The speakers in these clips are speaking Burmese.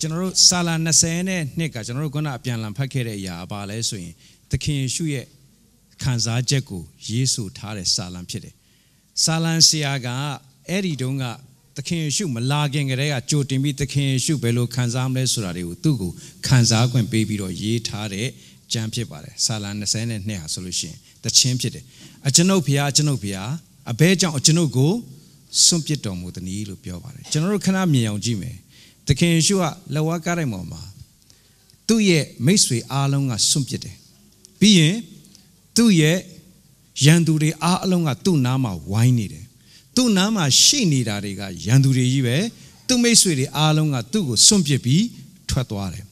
ကျွန်တော်တို့ဆာလာ20နဲ့နှစ်ကကျွန်တော်တို့ခုနအပြန်လန်ဖတ်ခဲ့တဲ့အရာဘာလဲဆိုရင်သခင်ယေရှုရဲ့ခံစားချက်ကိုရေးဆိုထားတဲ့ဆာလံဖြစ်တယ်။ဆာလံဆရာကအဲ့ဒီတုန်းကသခင်ယေရှုမလာခင်ကတည်းကကြိုတင်ပြီးသခင်ယေရှုဘယ်လိုခံစားမလဲဆိုတာတွေကိုသူ့ကိုခံစားခွင့်ပေးပြီးတော့ရေးထားတဲ့ကျမ်းဖြစ်ပါတယ်။ဆာလံ20နဲ့2ဟာဆိုလို့ရှိရင်တခြင်းဖြစ်တယ်။အကျွန်ုပ်ဖျားအကျွန်ုပ်ဖျားအဘဲကြောင့်အကျွန်ုပ်ကိုစွန့်ပစ်တော်မူသည်နည်းလို့ပြောပါတယ်။ကျွန်တော်တို့ခဏမြင်အောင်ကြည့်မယ်။သခင်ယေရှုကလက်ဝါးကားတိုင်းပေါ်မှာသူ့ရဲ့မိတ်ဆွေ အားလုံးကစွန့်ပစ်တယ်ပြီးရင်သူ့ရဲ့ရန်သူတွေအားအလုံးကသူ့နားမှာဝိုင်းနေတယ်သူ့နားမှာရှိနေတာတွေကရန်သူတွေကြီးပဲသူ့မိတ်ဆွေတွေအားလုံးကသူ့ကိုစွန့်ပစ်ပြီးထွက်သွားတယ်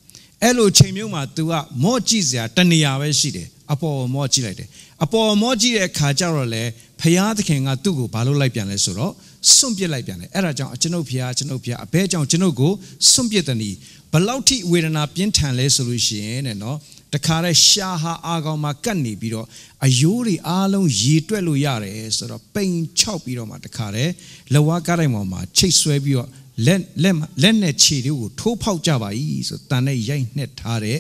အဲ့လိုချိန်မျိုးမှာ तू ကမော့ကြည့်စရာတနေရာပဲရှိတယ်အပေါ်မော့ကြည့်လိုက်တယ်အပေါ်မော့ကြည့်တဲ့အခါကျတော့လေဖရာသခင်ကသူ့ကိုဘာလို့လိုက်ပြန်လဲဆိုတော့စွန့်ပစ်လိုက်ပြန်တယ်အဲ့ဒါကြောင့်ကျွန်ုပ်ဖျားကျွန်ုပ်ဖျားအဘဲကြောင့်ကျွန်ုပ်ကိုစွန့်ပစ်တယ်နီဘလောက်ထိဝေဒနာပြင်းထန်လဲဆိုလို့ရှိရင်တဲ့နော်တခါတည်းရှာဟာအာကောင်မှာကတ်နေပြီးတော့အယိုးတွေအားလုံးရေတွက်လို့ရတယ်ဆိုတော့ပိန်ချောက်ပြီးတော့မှတခါတည်းလဝါကားတိုင်းပေါ်မှာချိတ်ဆွဲပြီးတော့လက်လက်လက်နဲ့ခြေတွေကိုထိုးဖောက်ကြပါ၏ဆိုတန်နဲ့ရိုက်နှက်ထားတဲ့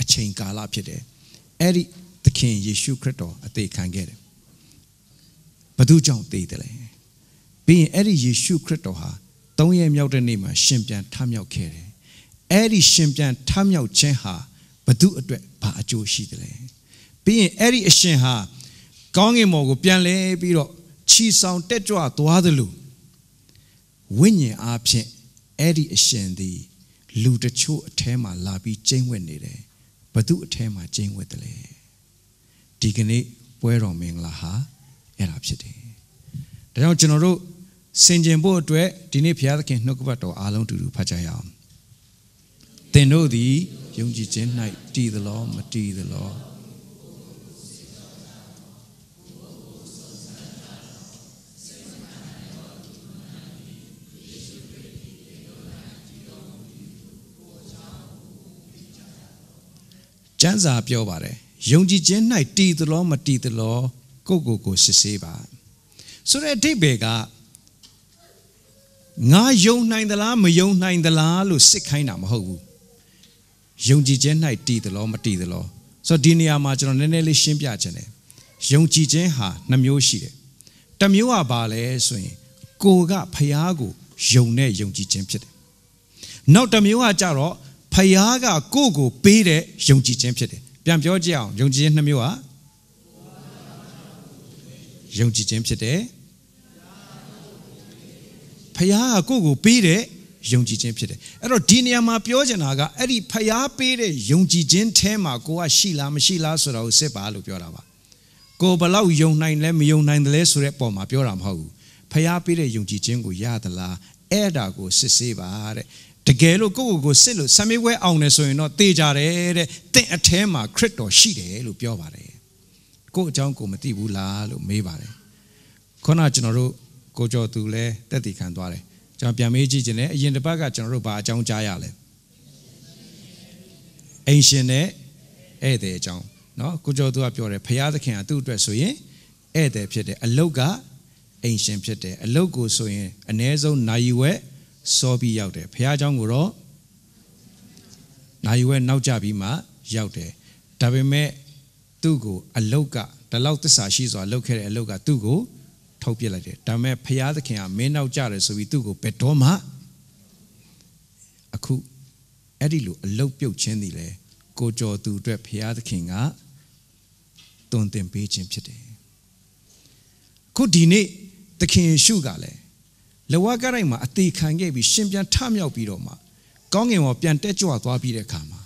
အချိန်ကာလဖြစ်တယ်အဲ့ဒီသခင်ယေရှုခရစ်တော်အသေးခံခဲ့တယ်ဘသူကြောင့်သေတယ်လဲပြီးရင်အဲ့ဒီယေရှုခရစ်တော်ဟာသုံးရမြောက်တဲ့နေ့မှာရှင်ပြန်ထမြောက်ခဲ့တယ်အဲ့ဒီရှင်ပြန်ထမြောက်ခြင်းဟာဘသူအတွက်ဘာအကျိုးရှိတယ်လဲပြီးရင်အဲ့ဒီအရှင်ဟာ ကောင်းကင်မော်ကိုပြန်လဲပြီးတော့ချီဆောင်တက်ကြွသွားသလိုဝိညာဉ်အားဖြင့်အဲ့ဒီအရှင်သည်လူတချို့အထဲမှာလာပြီးကျင်းဝတ်နေတယ်ဘသူအထဲမှာကျင်းဝတ်တယ်လဲဒီကနေ့ပွဲတော်မင်္ဂလာဟာအဲ့ဒါဖြစ်တယ်ဒါကြောင့်ကျွန်တော်တို့ဆင်ခြင်ဖို့အတွက်ဒီနေ့ဘုရားသခင်နှုတ်ကပတ်တော်အားလုံးတူတူဖတ်ကြရအောင်သင်တို့သည်ယုံကြည်ခြင်း၌တည်သလားမတည်သလားကျမ်းစာပြောပါတယ်ယုံကြည်ခြင်း၌တည်သလားမတည်သလားကိုယ့်ကိုယ်ကိုစစ်ဆေးပါဆိုတဲ့အဓိပ္ပာယ်ကငါယုံနိုင်သလားမယုံနိုင်သလားလို့စစ်ခိုင်းတာမဟုတ်ဘူးယုံကြည်ခြင်း၌တည်သလားမတည်သလားဆိုတော့ဒီနေရာမှာကျွန်တော်နည်းနည်းလေးရှင်းပြခြင်းတယ်ယုံကြည်ခြင်းဟာနှမျိုးရှိတယ်တစ်မျိုးကဘာလဲဆိုရင်ကိုကဖျားကိုယုံတဲ့ယုံကြည်ခြင်းဖြစ်တယ်နောက်တစ်မျိုးကကြတော့ဖျားကကိုကိုပေးတဲ့ယုံကြည်ခြင်းဖြစ်တယ်ပြန်ပြောကြည့်အောင်ယုံကြည်ခြင်းနှမျိုးကယုံကြည်ခြင်းဖြစ်တယ်ဖခင်ကကိုယ့်ကိုပေးတဲ့ယုံကြည်ခြင်းဖြစ်တယ်အဲ့တော့ဒီနေရာမှာပြောချင်တာကအဲ့ဒီဖျားပေးတဲ့ယုံကြည်ခြင်းအဲမှာကိုကရှိလားမရှိလားဆိုတာကိုစစ်ပါလို့ပြောတာပါကိုဘလောက်ယုံနိုင်လဲမယုံနိုင်တယ်လဲဆိုတဲ့အပေါ်မှာပြောတာမဟုတ်ဘူးဖျားပေးတဲ့ယုံကြည်ခြင်းကိုရသလားအဲ့ဒါကိုစစ်ဆေးပါတဲ့တကယ်လို့ကိုကိုကိုစစ်လို့ဆံမေးပွဲအောင်တယ်ဆိုရင်တော့တေးကြတယ်တဲ့တင့်အထဲမှာခရစ်တော်ရှိတယ်လို့ပြောပါတယ်ကိုအကြောင်းကိုမသိဘူးလားလို့မေးပါတယ်ခုနကကျွန်တော်တို့ကိုကျော်သူလည်းတက်တည်ခံသွားတယ်ကျွန်တော်ပြန်မေးကြည့်ခြင်းနဲ့အရင်တစ်ပတ်ကကျွန်တော်တို့ဘာအကြောင်းကြားရလဲအိမ်ရှင်နဲ့ဧည့်သည်အကြောင်းเนาะကိုကျော်သူကပြောတယ်ဖရာသခင်ကသူ့အတွက်ဆိုရင်ဧည့်သည်ဖြစ်တယ်အလုတ်ကအိမ်ရှင်ဖြစ်တယ်အလုတ်ကိုဆိုရင်အ ਨੇ ဆုံးနိုင်ဝဲစောပြီးရောက်တယ်ဖရာเจ้าကိုတော့နိုင်ဝဲနောက်ကြပြီးမှ ရောက်တယ်ဒါပေမဲ့သူ့ကိုအလုတ်ကဒီလောက်သစ္စာရှိစွာလုပ်ခဲ့တဲ့အလုတ်ကသူ့ကိုထုတ်ပြစ်လိုက်တယ်ဒါပေမဲ့ဖျားသခင်ကမင်းနောက်ကြတယ်ဆိုပြီးသူ့ကိုဘယ်တော့မှအခုအဲ့ဒီလိုအလုတ်ပြုတ်ခြင်းသည်လေကိုကျော်သူအတွက်ဖျားသခင်ကတုံတင်ပေးခြင်းဖြစ်တယ်ခုဒီနေ့သခင်ယေရှုကလည်းလဝကရိုက်မှာအသေးခံခဲ့ပြီးရှင်ပြန်ထမြောက်ပြီးတော့မှ ကောင်းကင်ဘောပြန်တက်ကြွသွားပြီးတဲ့အခါမှာ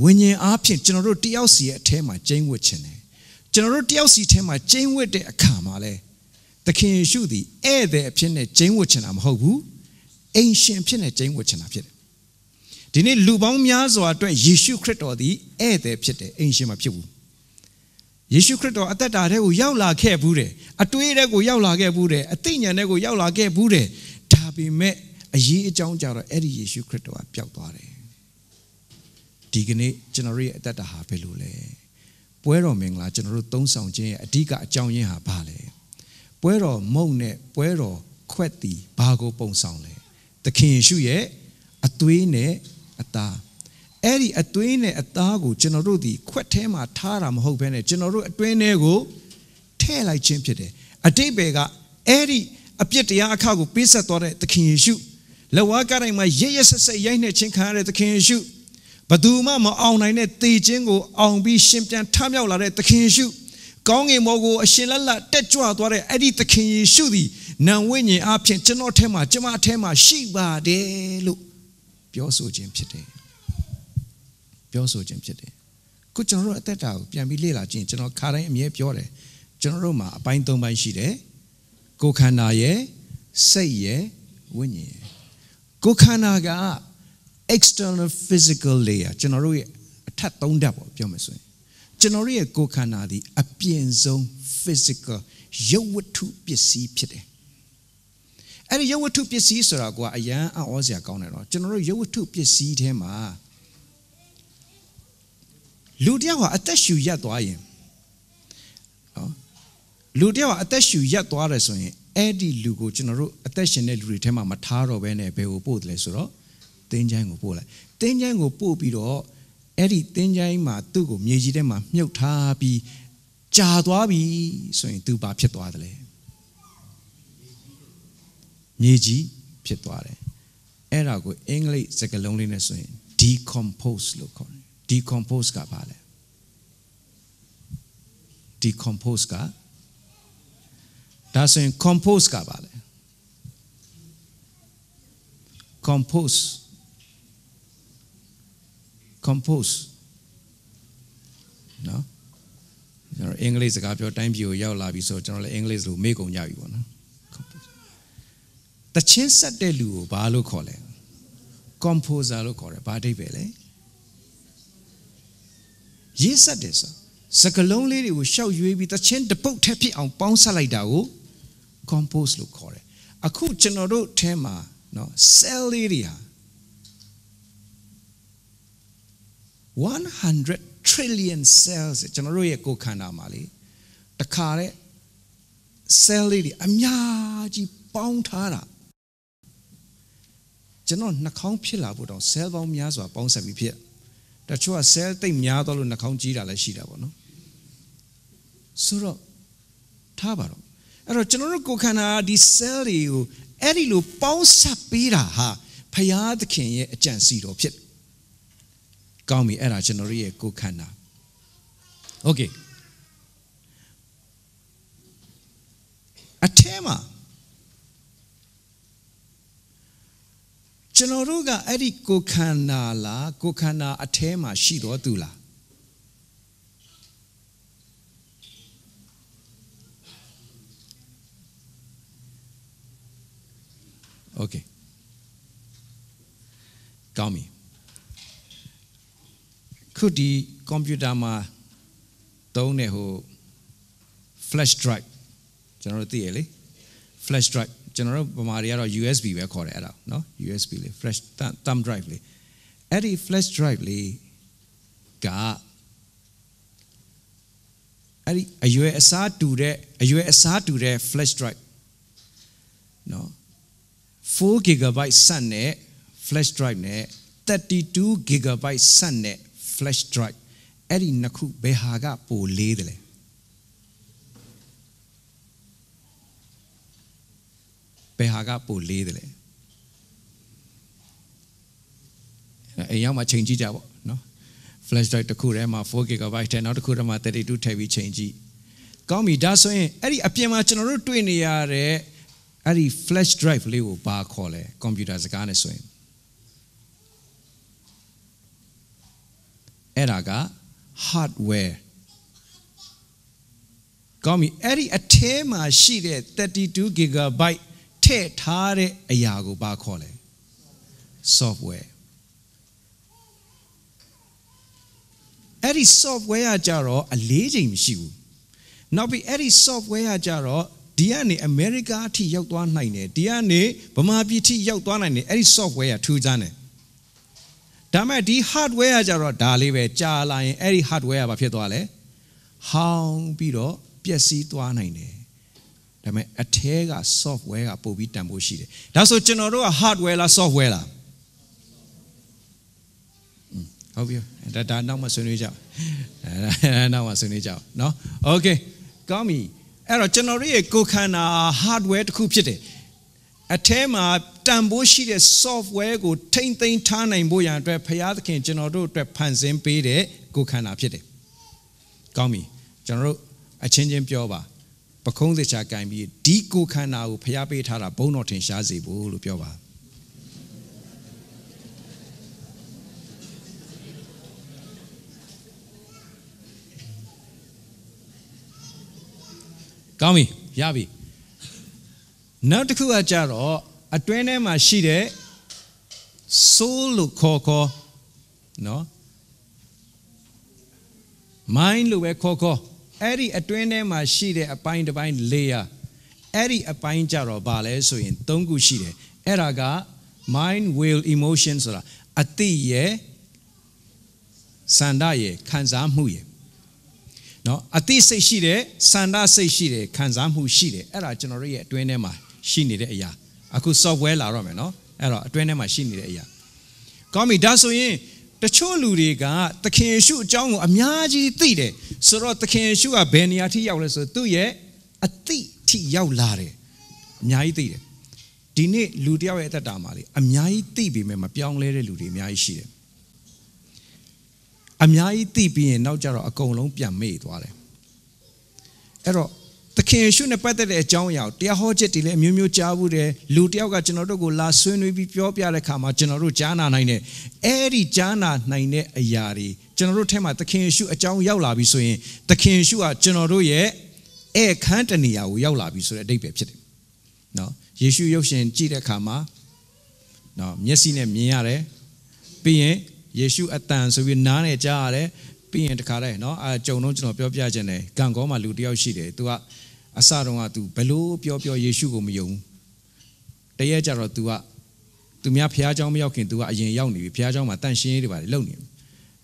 ဝိညာဉ်အားဖြင့်ကျွန်တော်တို့တယောက်စီရဲ့အထဲမှာကျင်းဝတ်ခြင်းတယ်ကျွန်တော်တို့တယောက်စီထဲမှာကျင်းဝတ်တဲ့အခါမှာလဲသခင်ယေရှုသည်ဧည့်သည်အဖြစ်နဲ့ကျင်းဝတ်ချင်တာမဟုတ်ဘူးအိမ်ရှင်ဖြစ်နဲ့ကျင်းဝတ်ချင်တာဖြစ်တယ်ဒီနေ့လူပေါင်းများစွာအတွက်ယေရှုခရစ်တော်သည်ဧည့်သည်ဖြစ်တယ်အိမ်ရှင်မဖြစ်ဘူးယေရှုခရစ်တော်အသက်တာထဲကိုရောက်လာခဲ့ဘူးတယ်အတွေးထဲကိုရောက်လာခဲ့ဘူးတယ်အသိဉာဏ်ထဲကိုရောက်လာခဲ့ဘူးတယ်ဒါပေမဲ့အရေးအကြောင်းကြတော့အဲ့ဒီယေရှုခရစ်တော်ကပျောက်သွားတယ်ဒီကနေ့ကျွန်တော်ရဲ့အသက်တာဟာဘယ်လိုလဲပွဲတော်မင်္ဂလာကျွန်တော်တို့သုံးဆောင်ခြင်းရဲ့အဓိကအကြောင်းရင်းဟာဘာလဲပွဲတော်မုံနဲ့ပွဲတော်ခွက်တီဘာကိုပုံဆောင်လဲသခင်ယေရှုရဲ့အသွေးနဲ့အသားအဲ့ဒီအသွေးနဲ့အသားကိုကျွန်တော်တို့ဒီခွက်ထဲမှာထားတာမဟုတ်ဘဲနဲ့ကျွန်တော်တို့အတွင်းထဲကိုထည့်လိုက်ခြင်းဖြစ်တယ်အတိတ်ဘယ်ကအဲ့ဒီအပြစ်တရားအခါကိုပေးဆက်တော်တဲ့သခင်ယေရှုလက်ဝါးကတိုင်းမှာရရဆက်ဆက်ရိုက်နှက်ခြင်းခံရတဲ့သခင်ယေရှုဘသူမှမအောင်နိုင်တဲ့တေခြင်းကိုအောင်ပြီးရှင်ပြန်ထမြောက်လာတဲ့သခင်ယေရှုကောင်းငင်မောကိုအရှင်လက်လက်တက်ကြွသွားတဲ့အဲ့ဒီသခင်ယေရှုသည်နာဝိညာဉ်အဖြစ်ကျွန်တော်ထဲမှာကျမထဲမှာရှိပါတယ်လို့ပြောဆိုခြင်းဖြစ်တယ်ပြောဆိုခြင်းဖြစ်တယ်ခုကျွန်တော်တို့အသက်တာကိုပြန်ပြီးလေ့လာကြည့်ကျွန်တော်ခါတိုင်းအမြဲပြောတယ်ကျွန်တော်တို့မှာအပိုင်း၃ပိုင်းရှိတယ်ကိုခန္ဓာရဲ့စိတ်ရဲ့ဝိညာဉ်ရဲ့ကိုခန္ဓာက external physical layer ကျွန်တော်တို့ရဲ့အထက်၃ဓာတ်ပေါ့ပြောမယ်ဆိုရင်ကျွန်တော်ရဲ့ကိုယ်ခန္ဓာသည် အပြင်းဆုံး physical ရုပ်ဝတ္ထုပစ္စည်းဖြစ်တယ်။အဲ့ဒီရုပ်ဝတ္ထုပစ္စည်းဆိုတာကအရန်အောစရာကောင်းတယ်နော်ကျွန်တော်တို့ရုပ်ဝတ္ထုပစ္စည်းထဲမှာလူတယောက်ဟာအသက်ရှူရပ်သွားရင်နော်လူတယောက်ဟာအသက်ရှူရပ်သွားတယ်ဆိုရင်အဲ့ဒီလူကိုကျွန်တော်တို့အသက်ရှင်တဲ့လူတွေထဲမှာမထားတော့ဘဲနဲ့ဘယ်ကိုပို့တယ်လဲဆိုတော့သင်းချမ်းကိုပို့လိုက်သင်းချမ်းကိုပို့ပြီးတော့အဲ့ဒီသင်္ချိုင်းမှာသူ့ကိုမြေကြီးထဲမှာမြုပ်ထားပြီးကြာသွားပြီဆိုရင်သူဘာဖြစ်သွားသလဲမြေကြီးဖြစ်သွားတယ်အဲ့ဒါကိုအင်္ဂလိပ်စကားလုံးလေးနဲ့ဆိုရင် decompose လို့ခေါ်တယ် decompose ကဘာလဲ decompose ကဒါဆိုရင် compose ကဘာလဲ compose compose နော်ကျွန်တော်အင်္ဂလိပ်စကားပြောတိုင်းပြည်ကိုရောက်လာပြီဆိုတော့ကျွန်တော်လည်းအင်္ဂလိပ်လိုမေ့ကုန်ကြပြီပေါ့နော်တချင်းဆက်တဲ့လူကိုဘာလို့ခေါ်လဲ composer လို့ခေါ်တယ်ဘာအဓိပ္ပာယ်လဲရေးဆက်တယ်ဆိုစကလုံးလေးတွေကိုရှောက်ရွေးပြီးတချင်းတပုတ်ထက်ဖြစ်အောင်ပေါင်းဆက်လိုက်တာကို compose လို့ခေါ်တယ်အခုကျွန်တော်တို့အထဲမှာနော် cell လေးတွေဟာ100 trillion cells ကျွန်တော်တို့ရဲ့ကိုယ်ခန္ဓာမှာလေတခါတဲ့ cell လေးတွေအများကြီးပေါင်းထားတာကျွန်တော်နှာခေါင်းဖြစ်လာဖို့တောင် cell ပေါင်းများစွာပေါင်းဆက်ပြီးဖြစ်တချို့က cell တိတ်များတော့လို့နှာခေါင်းကြီးတာလည်းရှိတာပေါ့နော်ဆိုတော့ထားပါတော့အဲ့တော့ကျွန်တော်တို့ကိုယ်ခန္ဓာဒီ cell တွေကိုအဲ့ဒီလိုပေါင်းဆက်ပေးတာဟာဖရာသခင်ရဲ့အကြံစီတော်ဖြစ်ကောင်းပြီအဲ့ဒါကျွန်တော်ရဲ့ကိုယ်ခန္ဓာโอเคအထဲမှာကျွန်တော်တို့ကအဲ့ဒီကိုခန္ဓာလားကိုခန္ဓာအထဲမှာရှိတော်သူလားโอเคကောင်းပြီအခုဒီကွန်ပျူတာမှာသုံးတဲ့ဟို flash drive ကျွန်တော်တို့သိရလေ flash drive ကျွန်တော်တို့ဗမာတွေကတော့ USB ပဲခေါ်တယ်အဲ့ဒါเนาะ USB လေး flash thumb drive လေးအဲ့ဒီ flash drive လေးကအဲ့ဒီအရွယ်အစားတူတဲ့အရွယ်အစားတူတဲ့ flash drive เนาะ4 GB စက်နဲ့ flash drive နဲ့32 GB စက်နဲ့ flash drive အဲ့ဒီနှစ်ခုဘယ်ဟာကပိုလေးတယ်လဲဘယ်ဟာကပိုလေးတယ်လဲအိမ်ရောက်မှချိန်ကြည့်ကြပေါ့နော် flash drive တစ်ခုထဲမှာ 4GB ထဲနောက်တစ်ခုထဲမှာ32ထည့်ပြီးချိန်ကြည့်ကောင်းပြီဒါဆိုရင်အဲ့ဒီအပြင်မှာကျွန်တော်တို့တွေ့နေရတဲ့အဲ့ဒီ flash drive လေးကိုဘာခေါ်လဲကွန်ပျူတာစကားနဲ့ဆိုရင်အဲ့ဒါက hardware ကောင်းပြီအဲ့ဒီအထဲမှာရှိတဲ့32 GB ထည့်ထားတဲ့အရာကိုဘာခေါ်လဲ software အဲ့ဒီ software ကကြတော့အလေးချိန်မရှိဘူးနောက်ပြီးအဲ့ဒီ software ကကြတော့ဒီကနေအမေရိကအထိရောက်သွားနိုင်တယ်ဒီကနေဗမာပြည်အထိရောက်သွားနိုင်တယ်အဲ့ဒီ software ကထူးခြားတယ်ဒါမဲ့ဒီ hardware ကကြတော့ဒါလေးပဲကြာလာရင်အဲ့ဒီ hardware ကဘာဖြစ်သွားလဲဟောင်းပြီးတော့ပျက်စီးသွားနိုင်တယ်ဒါပေမဲ့အထဲက software ကပို့ပြီးတန်ဖိုးရှိတယ်ဒါဆိုကျွန်တော်တို့က hardware လား software လားဟုတ်ပြီဒါဒါနောက်မှဆွေးနွေးကြအောင်နောက်မှဆွေးနွေးကြအောင်เนาะ okay ကောင်းပြီအဲ့တော့ကျွန်တော်တို့ရဲ့ကိုယ်ခန္ဓာ hardware တစ်ခုဖြစ်တယ်အထဲမှာတန်ဖိုးရှိတဲ့ software ကိုထိမ့်သိမ်းထားနိုင်ဖို့ရန်အတွက်ဘုရားသခင်ကျွန်တော်တို့အတွက်ဖန်ဆင်းပေးတဲ့ကိုယ်ခန္ဓာဖြစ်တယ်။ကောင်းပြီ။ကျွန်တော်တို့အချင်းချင်းပြောပါပခုံးစစ်ချာကင်ပြီးဒီကိုယ်ခန္ဓာကိုဘုရားပေးထားတာဘုံတော်ထင်ရှားစေဖို့လို့ပြောပါ။ကောင်းပြီရပြီနောက်တစ်ခုကကြတော့အတွင်းထဲမှာရှိတဲ့ soul လို့ခေါ်ခေါ်နော် mind လို့ပဲခေါ်ခေါ်အဲ့ဒီအတွင်းထဲမှာရှိတဲ့အပိုင်းတစ်ပိုင်း layer အဲ့ဒီအပိုင်းကြတော့ဗာလဲဆိုရင်၃ခုရှိတယ်အဲ့ဒါက mind will emotion ဆိုတာအတိရဲ့စန္ဒရဲ့ခံစားမှုရဲ့เนาะအတိစိတ်ရှိတယ်စန္ဒစိတ်ရှိတယ်ခံစားမှုရှိတယ်အဲ့ဒါကျွန်တော်တို့ရဲ့အတွင်းထဲမှာရှိနေတဲ့အရာအခု software လာတော့မယ်နော်အဲ့တော့အတွင်းထဲမှာရှိနေတဲ့အရာကောင်းပြီဒါဆိုရင် တချို့လူတွေကသခင်ယေရှုအကြောင်းကိုအများကြီးသိတယ်ဆိုတော့သခင်ယေရှုကဘယ်နေရာထိရောက်လဲဆိုသူ့ရဲ့အသိထိရောက်လာတယ်အများကြီးသိတယ်ဒီနေ့လူတယောက်ရဲ့အသက်တာမှာလေအများကြီးသိပေမဲ့မပြောင်းလဲတဲ့လူတွေအများကြီးရှိတယ်အများကြီးသိပြီးရင်နောက်ကျတော့အကုန်လုံးပြန်မေ့သွားတယ်အဲ့တော့သခင်ယေရှုနဲ့ပတ်သက်တဲ့အကြောင်းအရာကိုတရားဟောချက်တွေလည်းအမျိုးမျိုးကြားဘူးတယ်လူတယောက်ကကျွန်တော်တို့ကိုလာဆွေးနွေးပြီးပြောပြတဲ့ခါမှာကျွန်တော်တို့ကြားနာနိုင်တဲ့အဲ့ဒီကြားနာနိုင်တဲ့အရာတွေကျွန်တော်တို့ထဲမှာသခင်ယေရှုအကြောင်းရောက်လာပြီဆိုရင်သခင်ယေရှုကကျွန်တော်တို့ရဲ့ဧကန်းတနေရာကိုရောက်လာပြီဆိုတဲ့အဓိပ္ပာယ်ဖြစ်တယ်နော်ယေရှုရုပ်ရှင်ကြည့်တဲ့ခါမှာနော်မျက်စိနဲ့မြင်ရတယ်ပြီးရင်ယေရှုအတန်ဆိုပြီးနားနဲ့ကြားရတယ်ပြီးရင်တခါတည်းနော်အဲကြုံတော့ကျွန်တော်ပြောပြခြင်းတယ်ကံကောမှာလူတယောက်ရှိတယ်သူကအစတုန်းက तू ဘလို့ပြောပြောယေရှုကိုမယုံတရက်ကြတော့ तू ကသူများဖះเจ้าမရောက်ခင် तू ကအရင်ရောက်နေပြီဖះเจ้าမှာတန့်ရှင်းရေးတွေပါလေလုပ်နေပြီ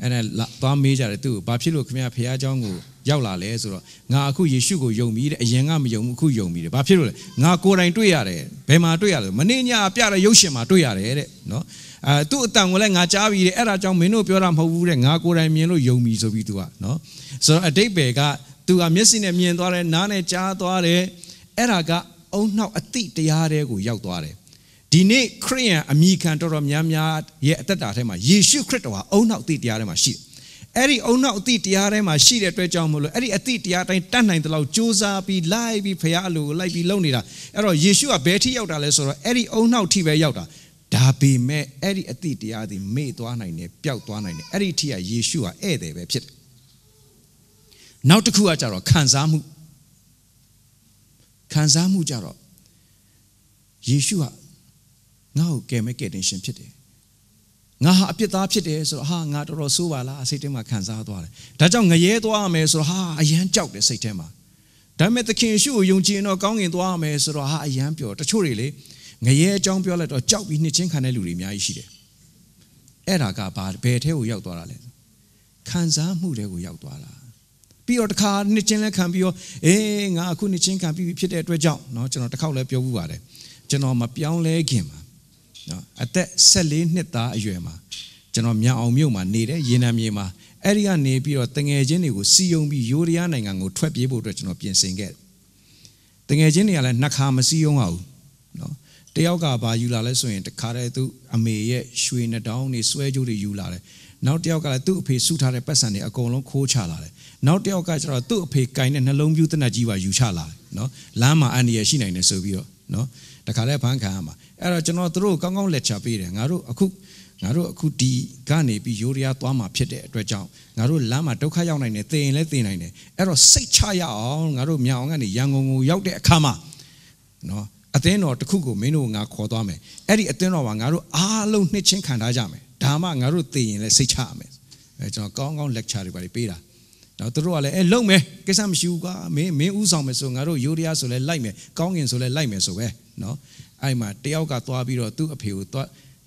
အဲ့ဒါသွားမေးကြတယ်သူ့ကိုဘာဖြစ်လို့ခင်ဗျာဖះเจ้าကိုရောက်လာလဲဆိုတော့ငါအခုယေရှုကိုယုံပြီတဲ့အရင်ကမယုံဘူးအခုယုံပြီတဲ့ဘာဖြစ်လို့လဲငါကိုယ်တိုင်တွေ့ရတယ်ဘယ်မှာတွေ့ရလဲမနေ့ညပြတဲ့ရုပ်ရှင်မှာတွေ့ရတယ်တဲ့နော်အဲသူ့အတန်ကိုလည်းငါကြားပြီတဲ့အဲ့ဒါကြောင့်မင်းတို့ပြောတာမဟုတ်ဘူးတဲ့ငါကိုယ်တိုင်မြင်လို့ယုံပြီဆိုပြီးသူကနော်ဆိုတော့အတိတ်ဘယ်ကသူကမျက်စိနဲ့မြင်သွားတယ်နားနဲ့ကြားသွားတယ်အဲ့ဒါကအုံနောက်အတိတရားတွေကိုရောက်သွားတယ်ဒီနေ့ခရိယန်အမိခံတော်တော်များများရဲ့အသက်တာထဲမှာယေရှုခရစ်တော်ဟာအုံနောက်အတိတရားထဲမှာရှိတယ်အဲ့ဒီအုံနောက်အတိတရားထဲမှာရှိတဲ့အတွက်ကြောင့်မလို့အဲ့ဒီအတိတရားတိုင်းတတ်နိုင်တဲ့လောက်စ조사ပြီးလိုက်ပြီးဖရာအလိုကိုလိုက်ပြီးလုပ်နေတာအဲ့တော့ယေရှုကဘယ်ထိရောက်တာလဲဆိုတော့အဲ့ဒီအုံနောက်ထိပဲရောက်တာဒါပေမဲ့အဲ့ဒီအတိတရားတွေမေ့သွားနိုင်တယ်ပျောက်သွားနိုင်တယ်အဲ့ဒီထိကယေရှုကဧည့်သည်ပဲဖြစ်တယ်နောက်တစ်ခုကကြတော့ခံစားမှုခံစားမှုကြတော့ယေရှုကငါ့ကိုကယ်မဲ့ကယ်တင်ရှင်ဖြစ်တယ်ငါဟာအပြစ်သားဖြစ်တယ်ဆိုတော့ဟာငါတော်တော်ဆိုးပါလားအစိတ်ထဲမှာခံစားသွားတယ်ဒါကြောင့်ငရဲသွားရမယ်ဆိုတော့ဟာအယမ်းကြောက်တယ်စိတ်ထဲမှာဒါပေမဲ့သခင်ယေရှုကိုယုံကြည်ရင်တော့ကောင်းကင်သွားရမယ်ဆိုတော့ဟာအယမ်းပျော်တချို့တွေလေငရဲအကြောင်းပြောလိုက်တော့ကြောက်ပြီးနှစ်ချင်းခံတဲ့လူတွေအများကြီးရှိတယ်အဲ့ဒါကဘာဘယ်ထဲကိုရောက်သွားတာလဲခံစားမှုတွေကိုရောက်သွားတာပြီးတော့တစ်ခါနှစ်ချင်းလည်းခံပြီးတော့အေးငါအခုနှစ်ချင်းခံပြီးဖြစ်တဲ့အတွက်ကြောင့်เนาะကျွန်တော်တစ်ခေါက်လည်းပြောမှုပါတယ်ကျွန်တော်မပြောင်းလဲခင်မှာเนาะအသက်14နှစ်သားအရွယ်မှာကျွန်တော်မြောင်အောင်မြို့မှာနေတဲ့ရေနံမြေမှာအဲ့ဒီကနေပြီးတော့တငယ်ချင်းတွေကိုစီယုံပြီးရိုးရီးယားနိုင်ငံကိုထွက်ပြေးဖို့အတွက်ကျွန်တော်ပြင်ဆင်ခဲ့တငယ်ချင်းတွေကလည်းနှစ်ခါမစီယုံအောင်เนาะတယောက်ကဘာယူလာလဲဆိုရင်တခါတည်းသူအမေရဲ့ရွှေနှတောင်းတွေဆွဲကြိုးတွေယူလာတယ်။နောက်တစ်ယောက်ကလည်းသူ့အဖေစုထားတဲ့ပတ်စံတွေအကုန်လုံးခိုးချလာတယ်နောက်တစ်ယောက်ကကျတော့သူ့အဖေကင်တဲ့နှလုံးပြူးတနက်ကြီးပါယူချလာတယ်နော်လမ်းမှာအန္တရာယ်ရှိနိုင်တယ်ဆိုပြီးတော့နော်တခါလဲဖန်ခံရမှာအဲ့တော့ကျွန်တော်တို့ကောင်းကောင်းလက်ချပေးတယ်ငါတို့အခုငါတို့အခုဒီကနေပြီးယိုရီးယားသွားမှာဖြစ်တဲ့အတွက်ကြောင့်ငါတို့လမ်းမှာဒုက္ခရောက်နိုင်တယ်သင်ရင်လည်းသင်နိုင်တယ်အဲ့တော့စိတ်ချရအောင်ငါတို့မြောင်အောင်ကနေရန်ကုန်ကိုရောက်တဲ့အခါမှာနော်အသင်းတော်တစ်ခုကိုမင်းတို့ငါခေါ်သွားမယ်အဲ့ဒီအသင်းတော်မှာငါတို့အားလုံးနှစ်ချင်းခံထားကြမယ်ဒါမှငါတို့သိရင်လည်းစိတ်ချရမယ်အဲကျွန်တော်ကောင်းကောင်း lecture တွေပါတွေပေးတာနော်သူတို့ကလည်းအဲလုံမယ်ကိစ္စမရှိဘူးကွာမင်းမင်းဥဆောင်မယ်ဆိုငါတို့ယူရီးယားဆိုလဲလိုက်မယ်ကောင်းကင်ဆိုလဲလိုက်မယ်ဆိုပဲနော်အဲ့မှာတယောက်ကသွားပြီးတော့သူ့အဖေကိုသွား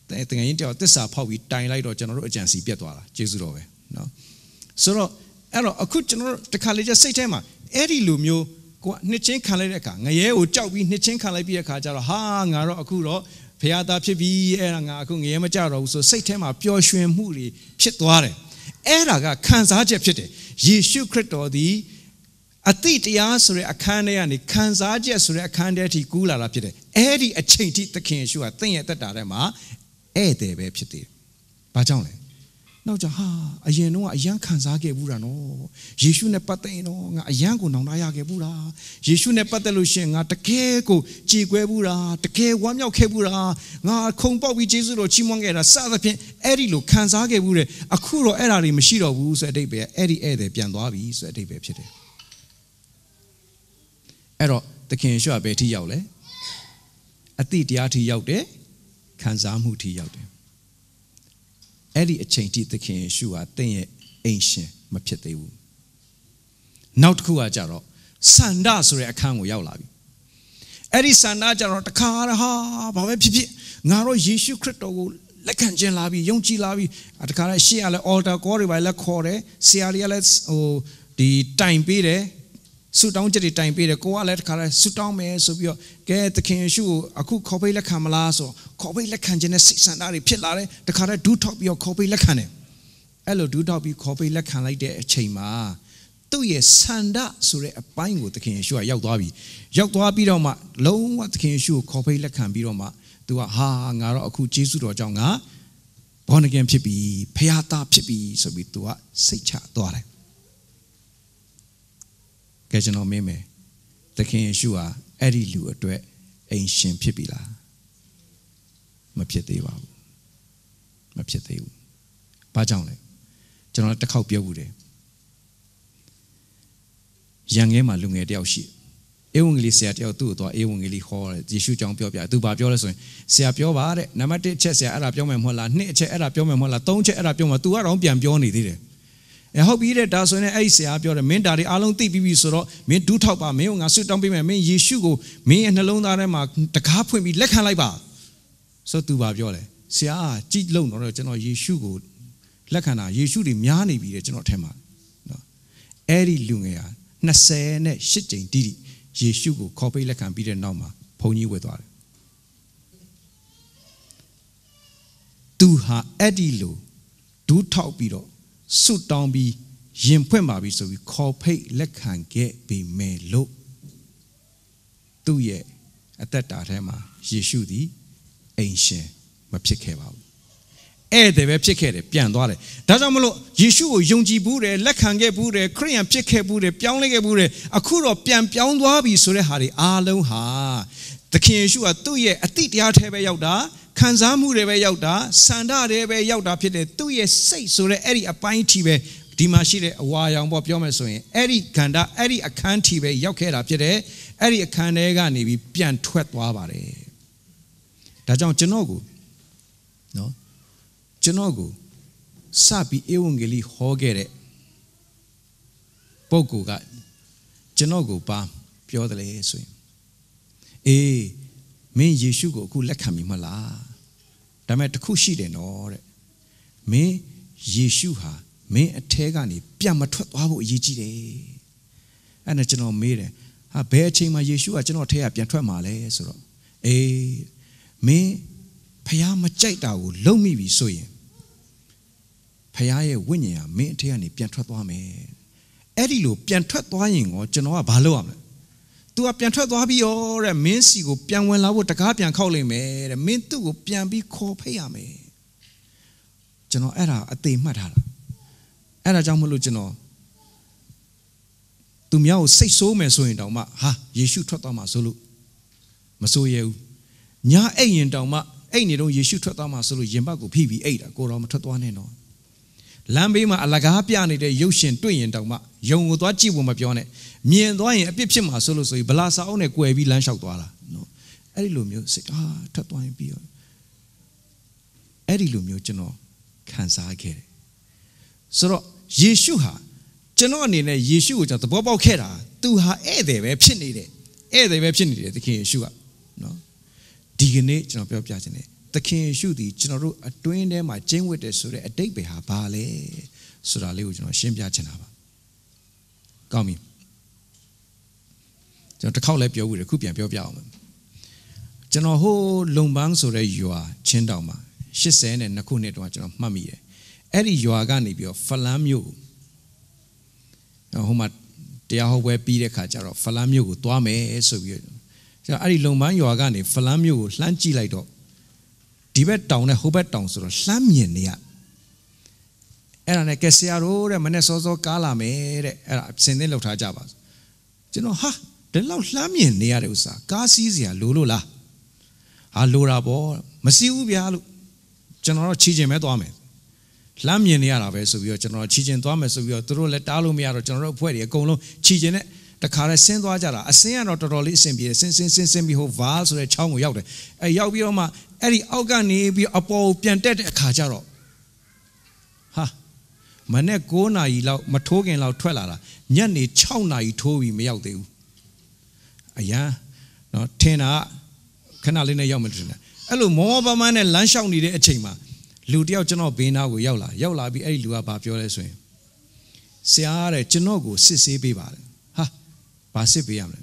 တကယ်ရင်တယောက်တစ္ဆာဖောက်ပြီးတိုင်လိုက်တော့ကျွန်တော်တို့အကြံစီပြတ်သွားတာကျေးဇူးတော်ပဲနော်ဆိုတော့အဲ့တော့အခုကျွန်တော်တို့တစ်ခါလေကျစိတ်ထဲမှာအဲ့ဒီလိုမျိုးကိုကနှစ်ချင်းခံလိုက်တဲ့အခါငရဲကိုကြောက်ပြီးနှစ်ချင်းခံလိုက်ပြီးတဲ့အခါကျတော့ဟာငါတော့အခုတော့ဖရာသားဖြစ်ပြီအဲ့ဒါငါအခုငရဲမကြတော့ဘူးဆိုစိတ်ထဲမှာပျော်ရွှင်မှုတွေဖြစ်သွားတယ်အဲ့ဒါကခံစားချက်ဖြစ်တယ်ယေရှုခရစ်တော်သည်အတိတရားဆိုတဲ့အခန်းထဲကနေခံစားချက်ဆိုတဲ့အခန်းထဲထိကူးလာတာဖြစ်တယ်အဲ့ဒီအချိန်ထိသခင်ယေရှုကသင်ရဲ့တက်တာထဲမှာဧည့်သည်ပဲဖြစ်တယ်ဘာကြောင့်လဲနောက်ကြဟာအရင်တော့အရန်ခံစားခဲ့ဘူးတာနော်ယေရှုနဲ့ပတ်သက်ရင်တော့ငါအရန်ကိုနောင်တရခဲ့ဘူးတာယေရှုနဲ့ပတ်သက်လို့ရှင်ငါတကယ်ကိုကြေကွဲဘူးတာတကယ်ဝမ်းမြောက်ခဲ့ဘူးတာငါခုံပေါက်ပြီးယေရှုတော်ချီးမွမ်းခဲ့တာစသဖြင့်အဲ့ဒီလိုခံစားခဲ့ဘူးတဲ့အခုတော့အဲ့ဒါတွေမရှိတော့ဘူးဆိုတဲ့အဓိပ္ပာယ်အဲ့ဒီဧည့်သည်ပြန်သွားပြီဆိုတဲ့အဓိပ္ပာယ်ဖြစ်တယ်အဲ့တော့သခင်ယေရှုကဘယ်ထိရောက်လဲအတိတရားထိရောက်တယ်ခံစားမှုထိရောက်တယ်အဲ့ဒီအချိန်ထိသခင်ယေရှုဟာတင့်ရဲ့အိမ်ရှင်မဖြစ်သေးဘူးနောက်တစ်ခုကကြတော့စန္ဒဆိုတဲ့အခန်းကိုရောက်လာပြီအဲ့ဒီစန္ဒကြတော့တခါဟာဘာပဲဖြစ်ဖြစ်ငါတို့ယေရှုခရစ်တော်ကိုလက်ခံခြင်းလာပြီးယုံကြည်လာပြီးတခါလဲရှေ့ကလဲ altar call တွေပါလဲခေါ်တယ်ဆရာတွေကလဲဟိုဒီတိုင်ပေးတယ်ဆုတောင်းချက်တွေတိုင်ပေးတယ်ကိုကလည်းတခါလဲဆုတောင်းမယ်ဆိုပြီးတော့ကဲသခင်ယေရှုကိုအခုခေါ်ပိတ်လက်ခံမလားဆိုခေါ်ပိတ်လက်ခံခြင်းနဲ့စိတ်ဆန္ဒတွေဖြစ်လာတယ်တခါလဲဒူးထောက်ပြီးတော့ခေါ်ပိတ်လက်ခံတယ်အဲ့လိုဒူးထောက်ပြီးခေါ်ပိတ်လက်ခံလိုက်တဲ့အချိန်မှာသူ့ရဲ့ဆန္ဒဆိုတဲ့အပိုင်းကိုသခင်ယေရှုကရောက်သွားပြီရောက်သွားပြီးတော့မှ လုံးဝသခင်ယေရှုကိုခေါ်ပိတ်လက်ခံပြီးတော့မှသူကဟာငါတော့အခုယေရှုတော်ကြောင့်ငါဘောနကင်ဖြစ်ပြီဖခင်သားဖြစ်ပြီဆိုပြီးသူကစိတ်ချသွားတယ်ကဲကျွန်တော်မေးမယ်သခင်ယေရှုဟာအဲ့ဒီလူအတွက်အိမ်ရှင်ဖြစ်ပြီလားမဖြစ်သေးပါဘူးမဖြစ်သေးဘူးဘာကြောင့်လဲကျွန်တော်တစ်ခေါက်ပြောဘူးတယ်ရန်ငယ်မှာလူငယ်တယောက်ရှိဧဝံဂေလိဆရာတယောက်သူ့ကိုသွားဧဝံဂေလိဟောတယ်ယေရှုကြောင့်ပြောပြသူဘာပြောလဲဆိုရင်ဆရာပြောပါတဲ့နံပါတ်1အချက်ဆရာအဲ့ဒါပြောမယ်မဟုတ်လား2အချက်အဲ့ဒါပြောမယ်မဟုတ်လား3အချက်အဲ့ဒါပြောမှာ तू ကတော့ပြန်ပြောနေသေးတယ်အဲဟုတ်ပြီတဲ့ဒါဆိုရင်အဲ့ဒီဆရာပြောတယ်မင်းဒါတွေအားလုံးသိပြီးပြီဆိုတော့မင်းဒူးထောက်ပါမင်းကိုငါဆွတောင်းပေးမယ်မင်းယေရှုကိုမင်းရဲ့နှလုံးသားထဲမှာတကားဖွင့်ပြီးလက်ခံလိုက်ပါဆိုသူပါပြောတယ်ဆရာကြည်လုံတော့ကျွန်တော်ယေရှုကိုလက်ခံတာယေရှုတွေများနေပြီတဲ့ကျွန်တော်ထင်ပါနော်အဲ့ဒီလူငယ်ဟာ20နဲ့8ကြိမ်တိတိယေရှုကိုခေါ်ပိတ်လက်ခံပြီးတဲ့နောက်မှာဘုန်းကြီးဝယ်သွားတယ်သူဟာအဲ့ဒီလိုဒူးထောက်ပြီးတော့ဆုတောင်းပြီးယင်ဖွင့်ပါပြီဆိုပြီးခေါ်ဖိတ်လက်ခံခဲ့ပေမဲ့လို့သူ့ရဲ့အသက်တာထဲမှာယေရှုသည်အိမ်ရှင်မဖြစ်ခဲ့ပါဘူးဧည့်သည်ပဲဖြစ်ခဲ့တယ်ပြန်သွားတယ်ဒါကြောင့်မလို့ယေရှုကိုယုံကြည်ဘူးတယ်လက်ခံခဲ့ဘူးတယ်ခရိယန်ဖြစ်ခဲ့ဘူးတယ်ပြောင်းလဲခဲ့ဘူးတယ်အခုတော့ပြန်ပြောင်းသွားပြီဆိုတဲ့ဟာတွေအားလုံးဟာသခင်ယေရှုကသူ့ရဲ့အတိတရားထဲပဲရောက်တာခံစားမှုတွေပဲရောက်တာဆန္ဒတွေပဲရောက်တာ ဖြစ်တယ်သူ့ရဲ့စိတ်ဆိုတဲ့အဲ့ဒီအပိုင်းထီပဲဒီမှာရှိတဲ့အဝါရောင်ပေါ့ပြောမယ်ဆိုရင်အဲ့ဒီခန္ဓာအဲ့ဒီအခန်းထီပဲရောက်ခဲ့တာဖြစ်တယ်အဲ့ဒီအခန်းထဲကနေပြီးပြန်ထွက်သွားပါတယ်ဒါကြောင့်ကျွန်တော်ကိုနော်ကျွန်တော်ကိုစပြီးဧဝံဂေလိဟောခဲ့တဲ့ပုဂ္ဂိုလ်ကကျွန်တော်ကိုပါ ပြောတယ်လေဆိုရင်အေးမင်းယေရှုကိုအခုလက်ခံပြီမလားဒါမဲ့တခုရှိတယ်နော်တဲ့မင်းယေရှုဟာမင်းအထဲကနေပြန်မထွက်သွားဖို့အရေးကြီးတယ်အဲ့ဒါကျွန်တော်မေးတယ်ဟာဘယ်အချိန်မှာယေရှုကကျွန်တော်ထဲကပြန်ထွက်မှာလဲဆိုတော့အေးမင်းဖះမကြိုက်တာကိုလုံမိပြီဆိုရင်ဖះရဲ့ဝိညာဉ်ဟာမင်းအထဲကနေပြန်ထွက်သွားမယ်အဲ့ဒီလိုပြန်ထွက်သွားရင်ကောကျွန်တော်ကဘာလုပ်ရမလဲ။ तू ကပြန်ထွက်သွားပြီရောတဲ့မင်းစီကိုပြန်ဝင်လာဖို့တကားပြန်ခောက်လိမ့်မယ်တဲ့မင်းသူ့ကိုပြန်ပြီးခေါ်ဖိတ်ရမယ်။ကျွန်တော်အဲ့ဒါအသေးမှတ်ထားတာ။အဲ့ဒါကြောင့်မလို့ကျွန်တော်သူများကိုစိတ်ဆိုးမယ်ဆိုရင်တောင်မှဟာယေရှုထွက်သွားမှာဆိုလို့မဆိုးရဘူး။ညာအိတ်ရင်တောင်မှအိတ်နေတော့ယေရှုထွက်သွားမှာဆိုလို့ရင်ဘတ်ကိုဖိပြီးအိတ်တာကိုတော့မထွက်သွားနဲ့တော့။လမ်းဘေးမှာအလကားပြနေတဲ့ရုပ်ရှင်တွေ့ရင်တောင်မှယုံကိုသွားကြည့်ဖို့မပြောနဲ့မြင်သွားရင်အပြစ်ဖြစ်မှာဆိုလို့ဆိုပြီးဗလာစာအုပ်နဲ့ကွယ်ပြီးလမ်းလျှောက်သွားတာနော်အဲ့ဒီလိုမျိုးစိတ်အာထပ်သွားရင်ပြီးရောအဲ့ဒီလိုမျိုးကျွန်တော်ခံစားခဲ့တယ်ဆိုတော့ယေရှုဟာကျွန်တော်အနေနဲ့ယေရှုကိုကျွန်တော်သဘောပေါက်ခဲ့တာသူဟာဧည့်သည်ပဲဖြစ်နေတယ်ဧည့်သည်ပဲဖြစ်နေတယ်သခင်ယေရှုကနော်ဒီကနေ့ကျွန်တော်ပြောပြခြင်းတယ်သခင်ယေရှုသည်ကျွန်တော်တို့အတွင်းထဲမှာကျင့်ဝတ်တယ်ဆိုတဲ့အတိတ်ပဲဟာဘာလဲဆိုတာလေးကိုကျွန်တော်ရှင်းပြချင်တာပါကောင်းပြီကျွန်တော်တစ်ခေါက်လဲပြောဦးတယ်ခုပြန်ပြောပြအောင်ကျွန်တော်ဟိုလုံပန်းဆိုတဲ့ရွာချင်းတောင်မှာ80နဲ့နှစ်ခုနှစ်တုန်းကကျွန်တော်မှတ်မိတယ်အဲ့ဒီရွာကနေပြီးတော့ဖလန်းမြို့ဟိုမှာတရားဟောပွဲပြီးတဲ့ခါကျတော့ဖလန်းမြို့ကိုသွားမယ်ဆိုပြီးတော့ကျွန်တော်အဲ့ဒီလုံပန်းရွာကနေဖလန်းမြို့ကိုလှမ်းကြည့်လိုက်တော့ဒီဘက်တောင်နဲ့ဟိုဘက်တောင်ဆိုတော့လှမ်းမြင်နေရအဲ့ဒါနဲ့ကဲဆရာတို့တဲ့မနေ့စောစောကားလာမယ်တဲ့အဲ့ဒါစင်သင်းလောက်ထားကြပါကျွန်တော်ဟာဒီလောက်လှမ်းမြင်နေရတဲ့ဥစ္စာ ကားစီးစရာလိုလို့လားဟာလိုတာပေါ့မစီးဘူးဗျာလို့ကျွန်တော်တော့ချီးကျင်ပဲသွားမယ်လှမ်းမြင်နေရတာပဲဆိုပြီးတော့ကျွန်တော်ချီးကျင်သွားမယ်ဆိုပြီးတော့သူတို့လည်းတားလို့မရတော့ကျွန်တော်တို့အဖွဲ့တွေအကုန်လုံးချီးကျင်တဲ့တခါနဲ့ဆင်းသွားကြတာအဆင်းကတော့တော်တော်လေးအဆင်ပြေတယ်ဆင်းဆင်းဆင်းဆင်းပြီးဟို val ဆိုတဲ့ချောင်းကိုရောက်တယ်အဲရောက်ပြီးတော့မှအဲ့ဒီအောက်ကနေပြီးအပေါ်ကိုပြန်တက်တဲ့အခါကျတော့ဟာမနေ့9နာရီလောက်မထိုးခင်လောက်ထွက်လာတာညနေ6နာရီထိုးပြီးမရောက်သေးဘူးအရန်နော်ထင်တာခဏလေးနဲ့ရောက်မှထင်တယ်အဲ့လိုမောမောပမန်းနဲ့လမ်းလျှောက်နေတဲ့အချိန်မှာလူတယောက်ကျွန်တော်ဘေးနားကိုရောက်လာရောက်လာပြီးအဲ့ဒီလူကဘာပြောလဲဆိုရင်ဆရာတဲ့ကျွန်တော်ကိုစစ်ဆေးပေးပါတယ်ဘာစစ်ပေးရမလဲ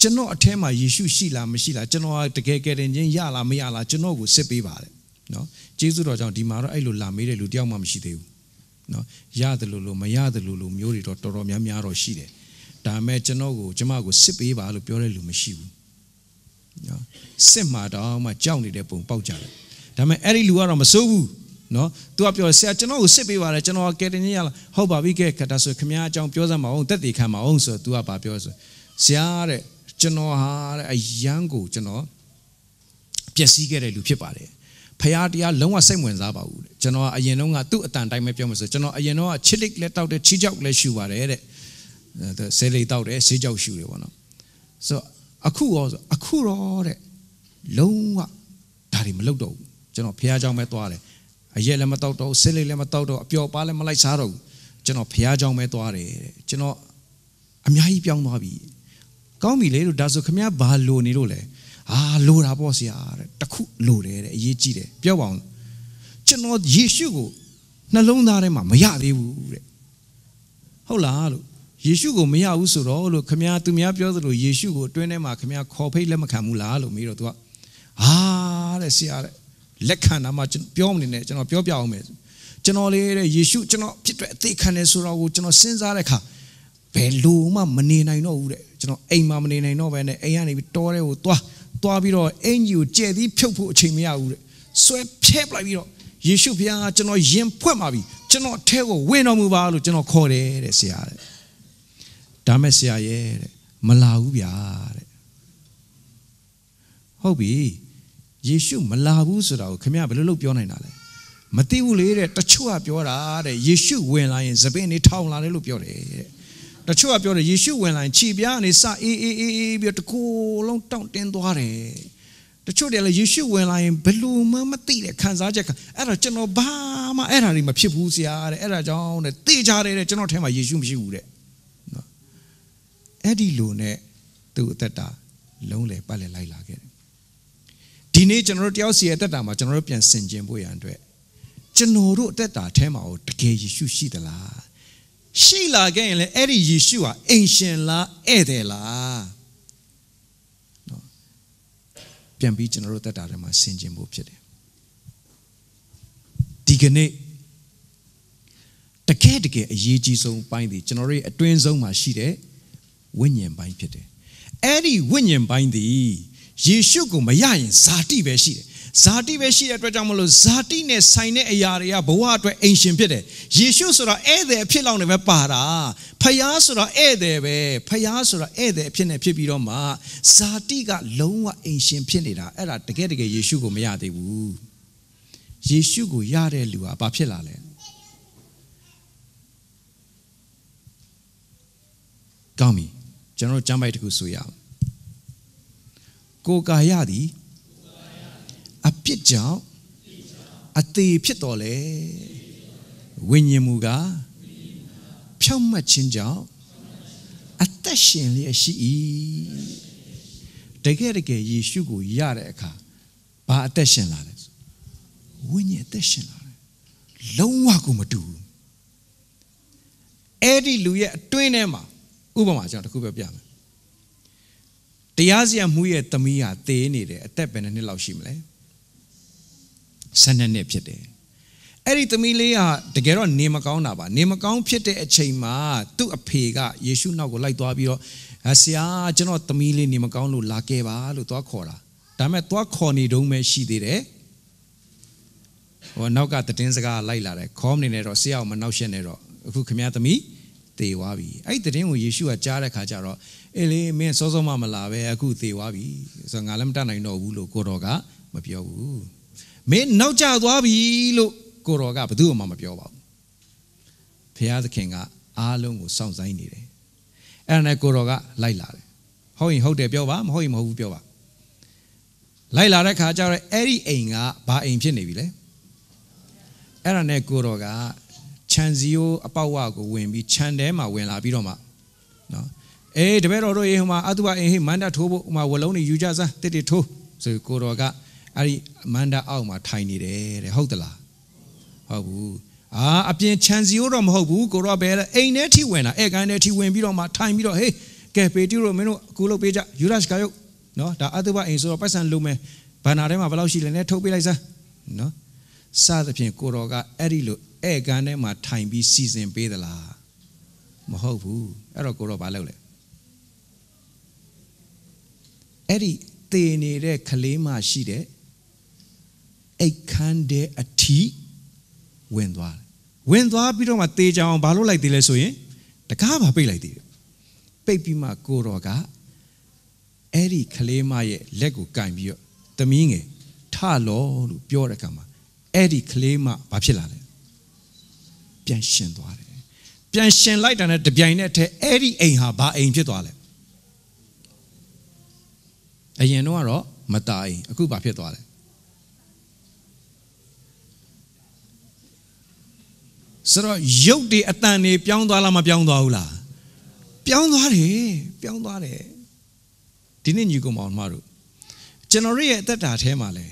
ကျွန်တော်အထဲမှာယေရှုရှိလားမရှိလားကျွန်တော်တကယ်ကယ်တင်ခြင်းရလားမရလားကျွန်တော်ကိုစစ်ပေးပါတဲ့နော်ဂျေဇုတော်ကြောင့်ဒီမှာတော့အဲ့လိုလာမေးတဲ့လူတယောက်မှမရှိသေးဘူးနော်ရတယ်လို့လို့မရတယ်လို့လို့မျိုးတွေတော့တော်တော်များများတော့ရှိတယ်ဒါပေမဲ့ကျွန်တော်ကိုကျမကိုစစ်ပေးပါလို့ပြောတဲ့လူမရှိဘူးနော်စစ်မှာတော့မှကြောက်နေတဲ့ပုံပေါက်ကြတယ်ဒါပေမဲ့အဲ့ဒီလူကတော့မစိုးဘူးနော်သူကပြောဆရာကျွန်တော်ကိုစစ်ပေးပါတယ်ကျွန်တော်ကကယ်တင်ရလားဟုတ်ပါပြီကဲဒါဆိုခင်ဗျားအကြောင်းပြောစမ်းပါအောင်တက်တည်ခံပါအောင်ဆိုတော့သူကဘာပြောဆိုဆရာတဲ့ကျွန်တော်ဟာတဲ့အယံကိုကျွန်တော်ပျက်စီးခဲ့တဲ့လူဖြစ်ပါတယ်ဖရာတရားလုံးဝစိတ်ဝင်စားပါဘူးတဲ့ကျွန်တော်ကအရင်တော့ကသူ့အတန်တိုင်းပဲပြောမှဆိုကျွန်တော်အရင်တော့ချစ်လိလက်တောက်တဲ့ချီကြောက်လက်ရှူပါတယ်တဲ့ဆဲလိတောက်တယ်ဆေးကြောက်ရှူတယ်ပေါ့နော်ဆိုအခုရောဆိုအခုရောတဲ့လုံးဝဒါတွေမလုပ်တော့ဘူးကျွန်တော်ဖရာကြောင့်ပဲသွားတယ်အရက်လည်းမတောက်တော့ဆစ်လေးလည်းမတောက်တော့အပျော်ပါလည်းမလိုက်စားတော့ဘူးကျွန်တော်ဖះเจ้าပဲသွားတယ်တဲ့ကျွန်တော်အများကြီးပြောင်းသွားပြီကောင်းပြီလေတို့ဒါဆိုခမရဘာလိုနေလို့လဲအာလိုတာပေါ့ဆရာတဲ့တခုလိုတယ်တဲ့အရေးကြီးတယ်ပြောပါအောင်ကျွန်တော်ယေရှုကိုနှလုံးသားထဲမှာမရသေးဘူးတဲ့ဟုတ်လားလို့ယေရှုကိုမရဘူးဆိုတော့လို့ခမရသူများပြောသလိုယေရှုကိုအတွင်းထဲမှာခမရခေါ်ဖိတ်လက်မခံဘူးလားလို့မေးတော့သူကဟာတဲ့ဆရာတဲ့လက်ခံတာမှပြောမနေနဲ့ကျွန်တော်ပြောပြအောင်မယ်ကျွန်တော်လေးတဲ့ယေရှုကျွန်တော်ဖြစ်တဲ့အသေးခံတယ်ဆိုတော့ကိုကျွန်တော်စဉ်းစားတဲ့အခါဘယ်လိုမှမနေနိုင်တော့ဘူးတဲ့ကျွန်တော်အိမ်မှာမနေနိုင်တော့ဘဲနဲ့အိမ်ကနေပြီးတောထဲကိုသွားသွားပြီးတော့အင်ကြီးကိုကျဲပြီးဖြုတ်ဖို့အချိန်မရဘူးတဲ့ဆွဲဖြဲပလိုက်ပြီးတော့ယေရှုဘုရားကျွန်တော်ယင်ဖွက်มาပြီကျွန်တော်ထဲကိုဝင်တော်မူပါလို့ကျွန်တော်ခေါ်တယ်တဲ့ဆရာတဲ့ဒါမဲ့ဆရာရဲ့တဲ့မလာဘူးဗျာတဲ့ဟုတ်ပြီယေရှုမလာဘူးဆိုတာကိုခင်ဗျာဘယ်လိုလုပ်ပြောနိုင်တာလဲမသိဘူးလေတဲ့တချို့ကပြောတာတဲ့ယေရှုဝင်လာရင်သပင်းတွေထောင်လာတယ်လို့ပြောတယ်တဲ့တချို့ကပြောတယ်ယေရှုဝင်လာရင်ခြေပြားကနေစအေးအေးအေးပြီးတော့တကူလုံးတောင့်တင်းသွားတယ်တချို့တည်းလည်းယေရှုဝင်လာရင်ဘယ်လိုမှမသိတဲ့ခံစားချက်ကအဲ့တော့ကျွန်တော်ဘာမှအဲ့ဒါတွေမဖြစ်ဘူးဆရာတဲ့အဲ့ဒါကြောင့်တဲ့တေချာတယ်တဲ့ကျွန်တော်ထဲမှာယေရှုမရှိဘူးတဲ့နော်အဲ့ဒီလိုနဲ့သူ့အသက်တာလုံးလေပတ်လည်လိုက်လာခဲ့တယ်ဒီနေ့ကျွန်တော်တို့တယောက်စီရဲ့အသက်တာမှာကျွန်တော်တို့ပြန်ဆင်ခြင်ဖို့ရန်အတွက်ကျွန်တော်တို့အသက်တာအแทမှာတကယ်ယေရှုရှိသလားရှိလာခဲ့ရင်လည်းအဲ့ဒီယေရှုဟာအင်ရှင်လားဧည့်သည်လားနော်ပြန်ပြီးကျွန်တော်တို့သက်တာထဲမှာဆင်ခြင်ဖို့ဖြစ်တယ်ဒီကနေ့တကယ်တကယ်အရေးကြီးဆုံးပိုင်းဒီကျွန်တော်တို့ရဲ့အတွင်းဆုံးမှာရှိတဲ့ဝိညာဉ်ပိုင်းဖြစ်တယ်အဲ့ဒီဝိညာဉ်ပိုင်းဒီယေရှုကိုမရရင်ဇာတိပဲရှိတယ်ဇာတိပဲရှိတဲ့အတွက်ကြောင့်မလို့ဇာတိနဲ့ဆိုင်တဲ့အရာတွေကဘဝအတွက်အိမ်ရှင်ဖြစ်တယ်ယေရှုဆိုတော့ဧည့်သည်အဖြစ်လောက်နေပဲပါတာဖယားဆိုတော့ဧည့်သည်ပဲဖယားဆိုတော့ဧည့်သည်အဖြစ်နဲ့ဖြစ်ပြီးတော့မှဇာတိက လုံးဝအိမ်ရှင်ဖြစ်နေတာအဲ့ဒါတကယ်တကယ်ယေရှုကိုမရသေးဘူးယေရှုကိုရတဲ့လူဟာဘာဖြစ်လာလဲကောင်းပြီကျွန်တော်တို့ကျမ်းပိုက်တစ်ခုဆိုရအောင်ကိုကာယသည်အပြစ်ကြောင့်အသေးဖြစ်တော်လေဝိညာဉ်မူကားဖြောင့်မတ်ခြင်းကြောင့်အသက်ရှင်လျက်ရှိ၏တကယ်တကယ်ယေရှုကိုရတဲ့အခါဘာအသက်ရှင်လာလဲဝိညာဉ်အသက်ရှင်လာတယ်လုံးဝကိုမတူဘူးအဲ့ဒီလူရဲ့အတွင်းထဲမှာဥပမာကျွန်တော်တစ်ခုပဲပြမယ်တရားစီရင်မှုရဲ့သမီးဟာသေနေတယ်အသက်ဘယ်နှစ်လောက်ရှိမလဲ12နှစ်ဖြစ်တယ်အဲ့ဒီသမီးလေးကတကယ်တော့နေမကောင်းတာပါနေမကောင်းဖြစ်တဲ့အချိန်မှာသူ့အဖေကယေရှုနောက်ကိုလိုက်သွားပြီးတော့ဆရာကျွန်တော်သမီးလေးနေမကောင်းလို့လာခဲ့ပါလို့သွားခေါ်တာဒါမဲ့သွားခေါ်နေတုန်းပဲရှိသေးတယ်ဟိုနောက်ကတည်င်းစကားလိုက်လာတယ်ခေါ်မနေနဲ့တော့ဆရာအောင်မနှောက်ရှက်နဲ့တော့အခုခမရသမီးသေသွားပြီအဲ့ဒီသတင်းကိုယေရှုကကြားတဲ့ခါကျတော့အေးလေမင်းစောစောမှမလာပဲအခုသေသွားပြီဆိုတော့ငါလည်းမတတ်နိုင်တော့ဘူးလို့ကိုတော်ကမပြောဘူးမင်းနောက်ကျသွားပြီလို့ကိုတော်ကဘယ်သူမှမပြောပါဘူးဖခင်သခင်ကအားလုံးကိုစောင့်ဆိုင်နေတယ်အဲ့ဒါနဲ့ကိုတော်ကလိုက်လာတယ်ဟုတ်ရင်ဟုတ်တယ်ပြောပါမဟုတ်ရင်မဟုတ်ဘူးပြောပါလိုက်လာတဲ့ခါကျတော့အဲ့ဒီအိမ်ကဘာအိမ်ဖြစ်နေပြီလဲအဲ့ဒါနဲ့ကိုတော်ကခြံစည်းရိုးအပေါက်ဝကိုဝင်ပြီးခြံထဲမှာဝင်လာပြီးတော့မှနော်အေးတပည့်တော်တို့ရေဟိုမှာအတုပအင်ဟိမန္တထိုးဖို့ဟိုမှာဝလုံးတွေယူကြစမ်းတစ်တစ်ထိုးဆိုကိုတော်ကအဲ့ဒီမန္တအောက်မှာထိုင်နေတယ်တဲ့ဟုတ်သလားဟုတ်ဘူးအာအပြင်ခြံစည်းရိုးတော့မဟုတ်ဘူးကိုတော်ဘယ်အိမ်ထဲထိဝင်လာဧကန်ထဲထိဝင်ပြီးတော့မှထိုင်ပြီးတော့ဟေးကဲပေတုတို့မင်းတို့အခုလုပ်ပေးကြယူရရှ်ကယုတ်နော်ဒါအတုပအိမ်ဆိုတော့ပတ်စံလုံမယ်ဘန္နာထဲမှာဘယ်လောက်ရှိလဲနဲ့ထုတ်ပေးလိုက်စမ်းနော်စသဖြင့်ကိုတော်ကအဲ့ဒီလိုဧကန်းထဲမှာထိုင်ပြီးစီစဉ်ပေးသလားမဟုတ်ဘူးအဲ့တော့ကိုတော့ဘာလုပ်လဲအဲ့ဒီတည်နေတဲ့ကလေးမှရှိတဲ့အိတ်ခမ်းတဲ့အထီဝင်သွားတယ်ဝင်သွားပြီးတော့မှတေချောင်ဘာလို့လိုက်သေးလဲဆိုရင်တကားပါပိတ်လိုက်သေးတယ်ပိတ်ပြီးမှကိုတော်ကအဲ့ဒီကလေးမရဲ့လက်ကိုကင်ပြီးတော့သမီးငယ်ထလောလို့ပြောတဲ့အခါမှာအဲ့ဒီကလေးမဘာဖြစ်လာလဲပြန်ရှင်သွားတယ်ပြန်ရှင်လိုက်တာနဲ့တပြိုင်နက်တည်းအဲ့ဒီအိမ်ဟာဘာအိမ်ဖြစ်သွားလဲအရင်တော့ကတော့မตายအိမ်အခုဘာဖြစ်သွားလဲဆိုတော့ရုပ်တွေအတန်တွေပြောင်းသွားလားမပြောင်းသွားဘူးလားပြောင်းသွားတယ်ပြောင်းသွားတယ်ဒီနေ့ညီကောင်မောင်မတို့ကျွန်တော်ရဲ့အသက်တာထဲမှာလဲ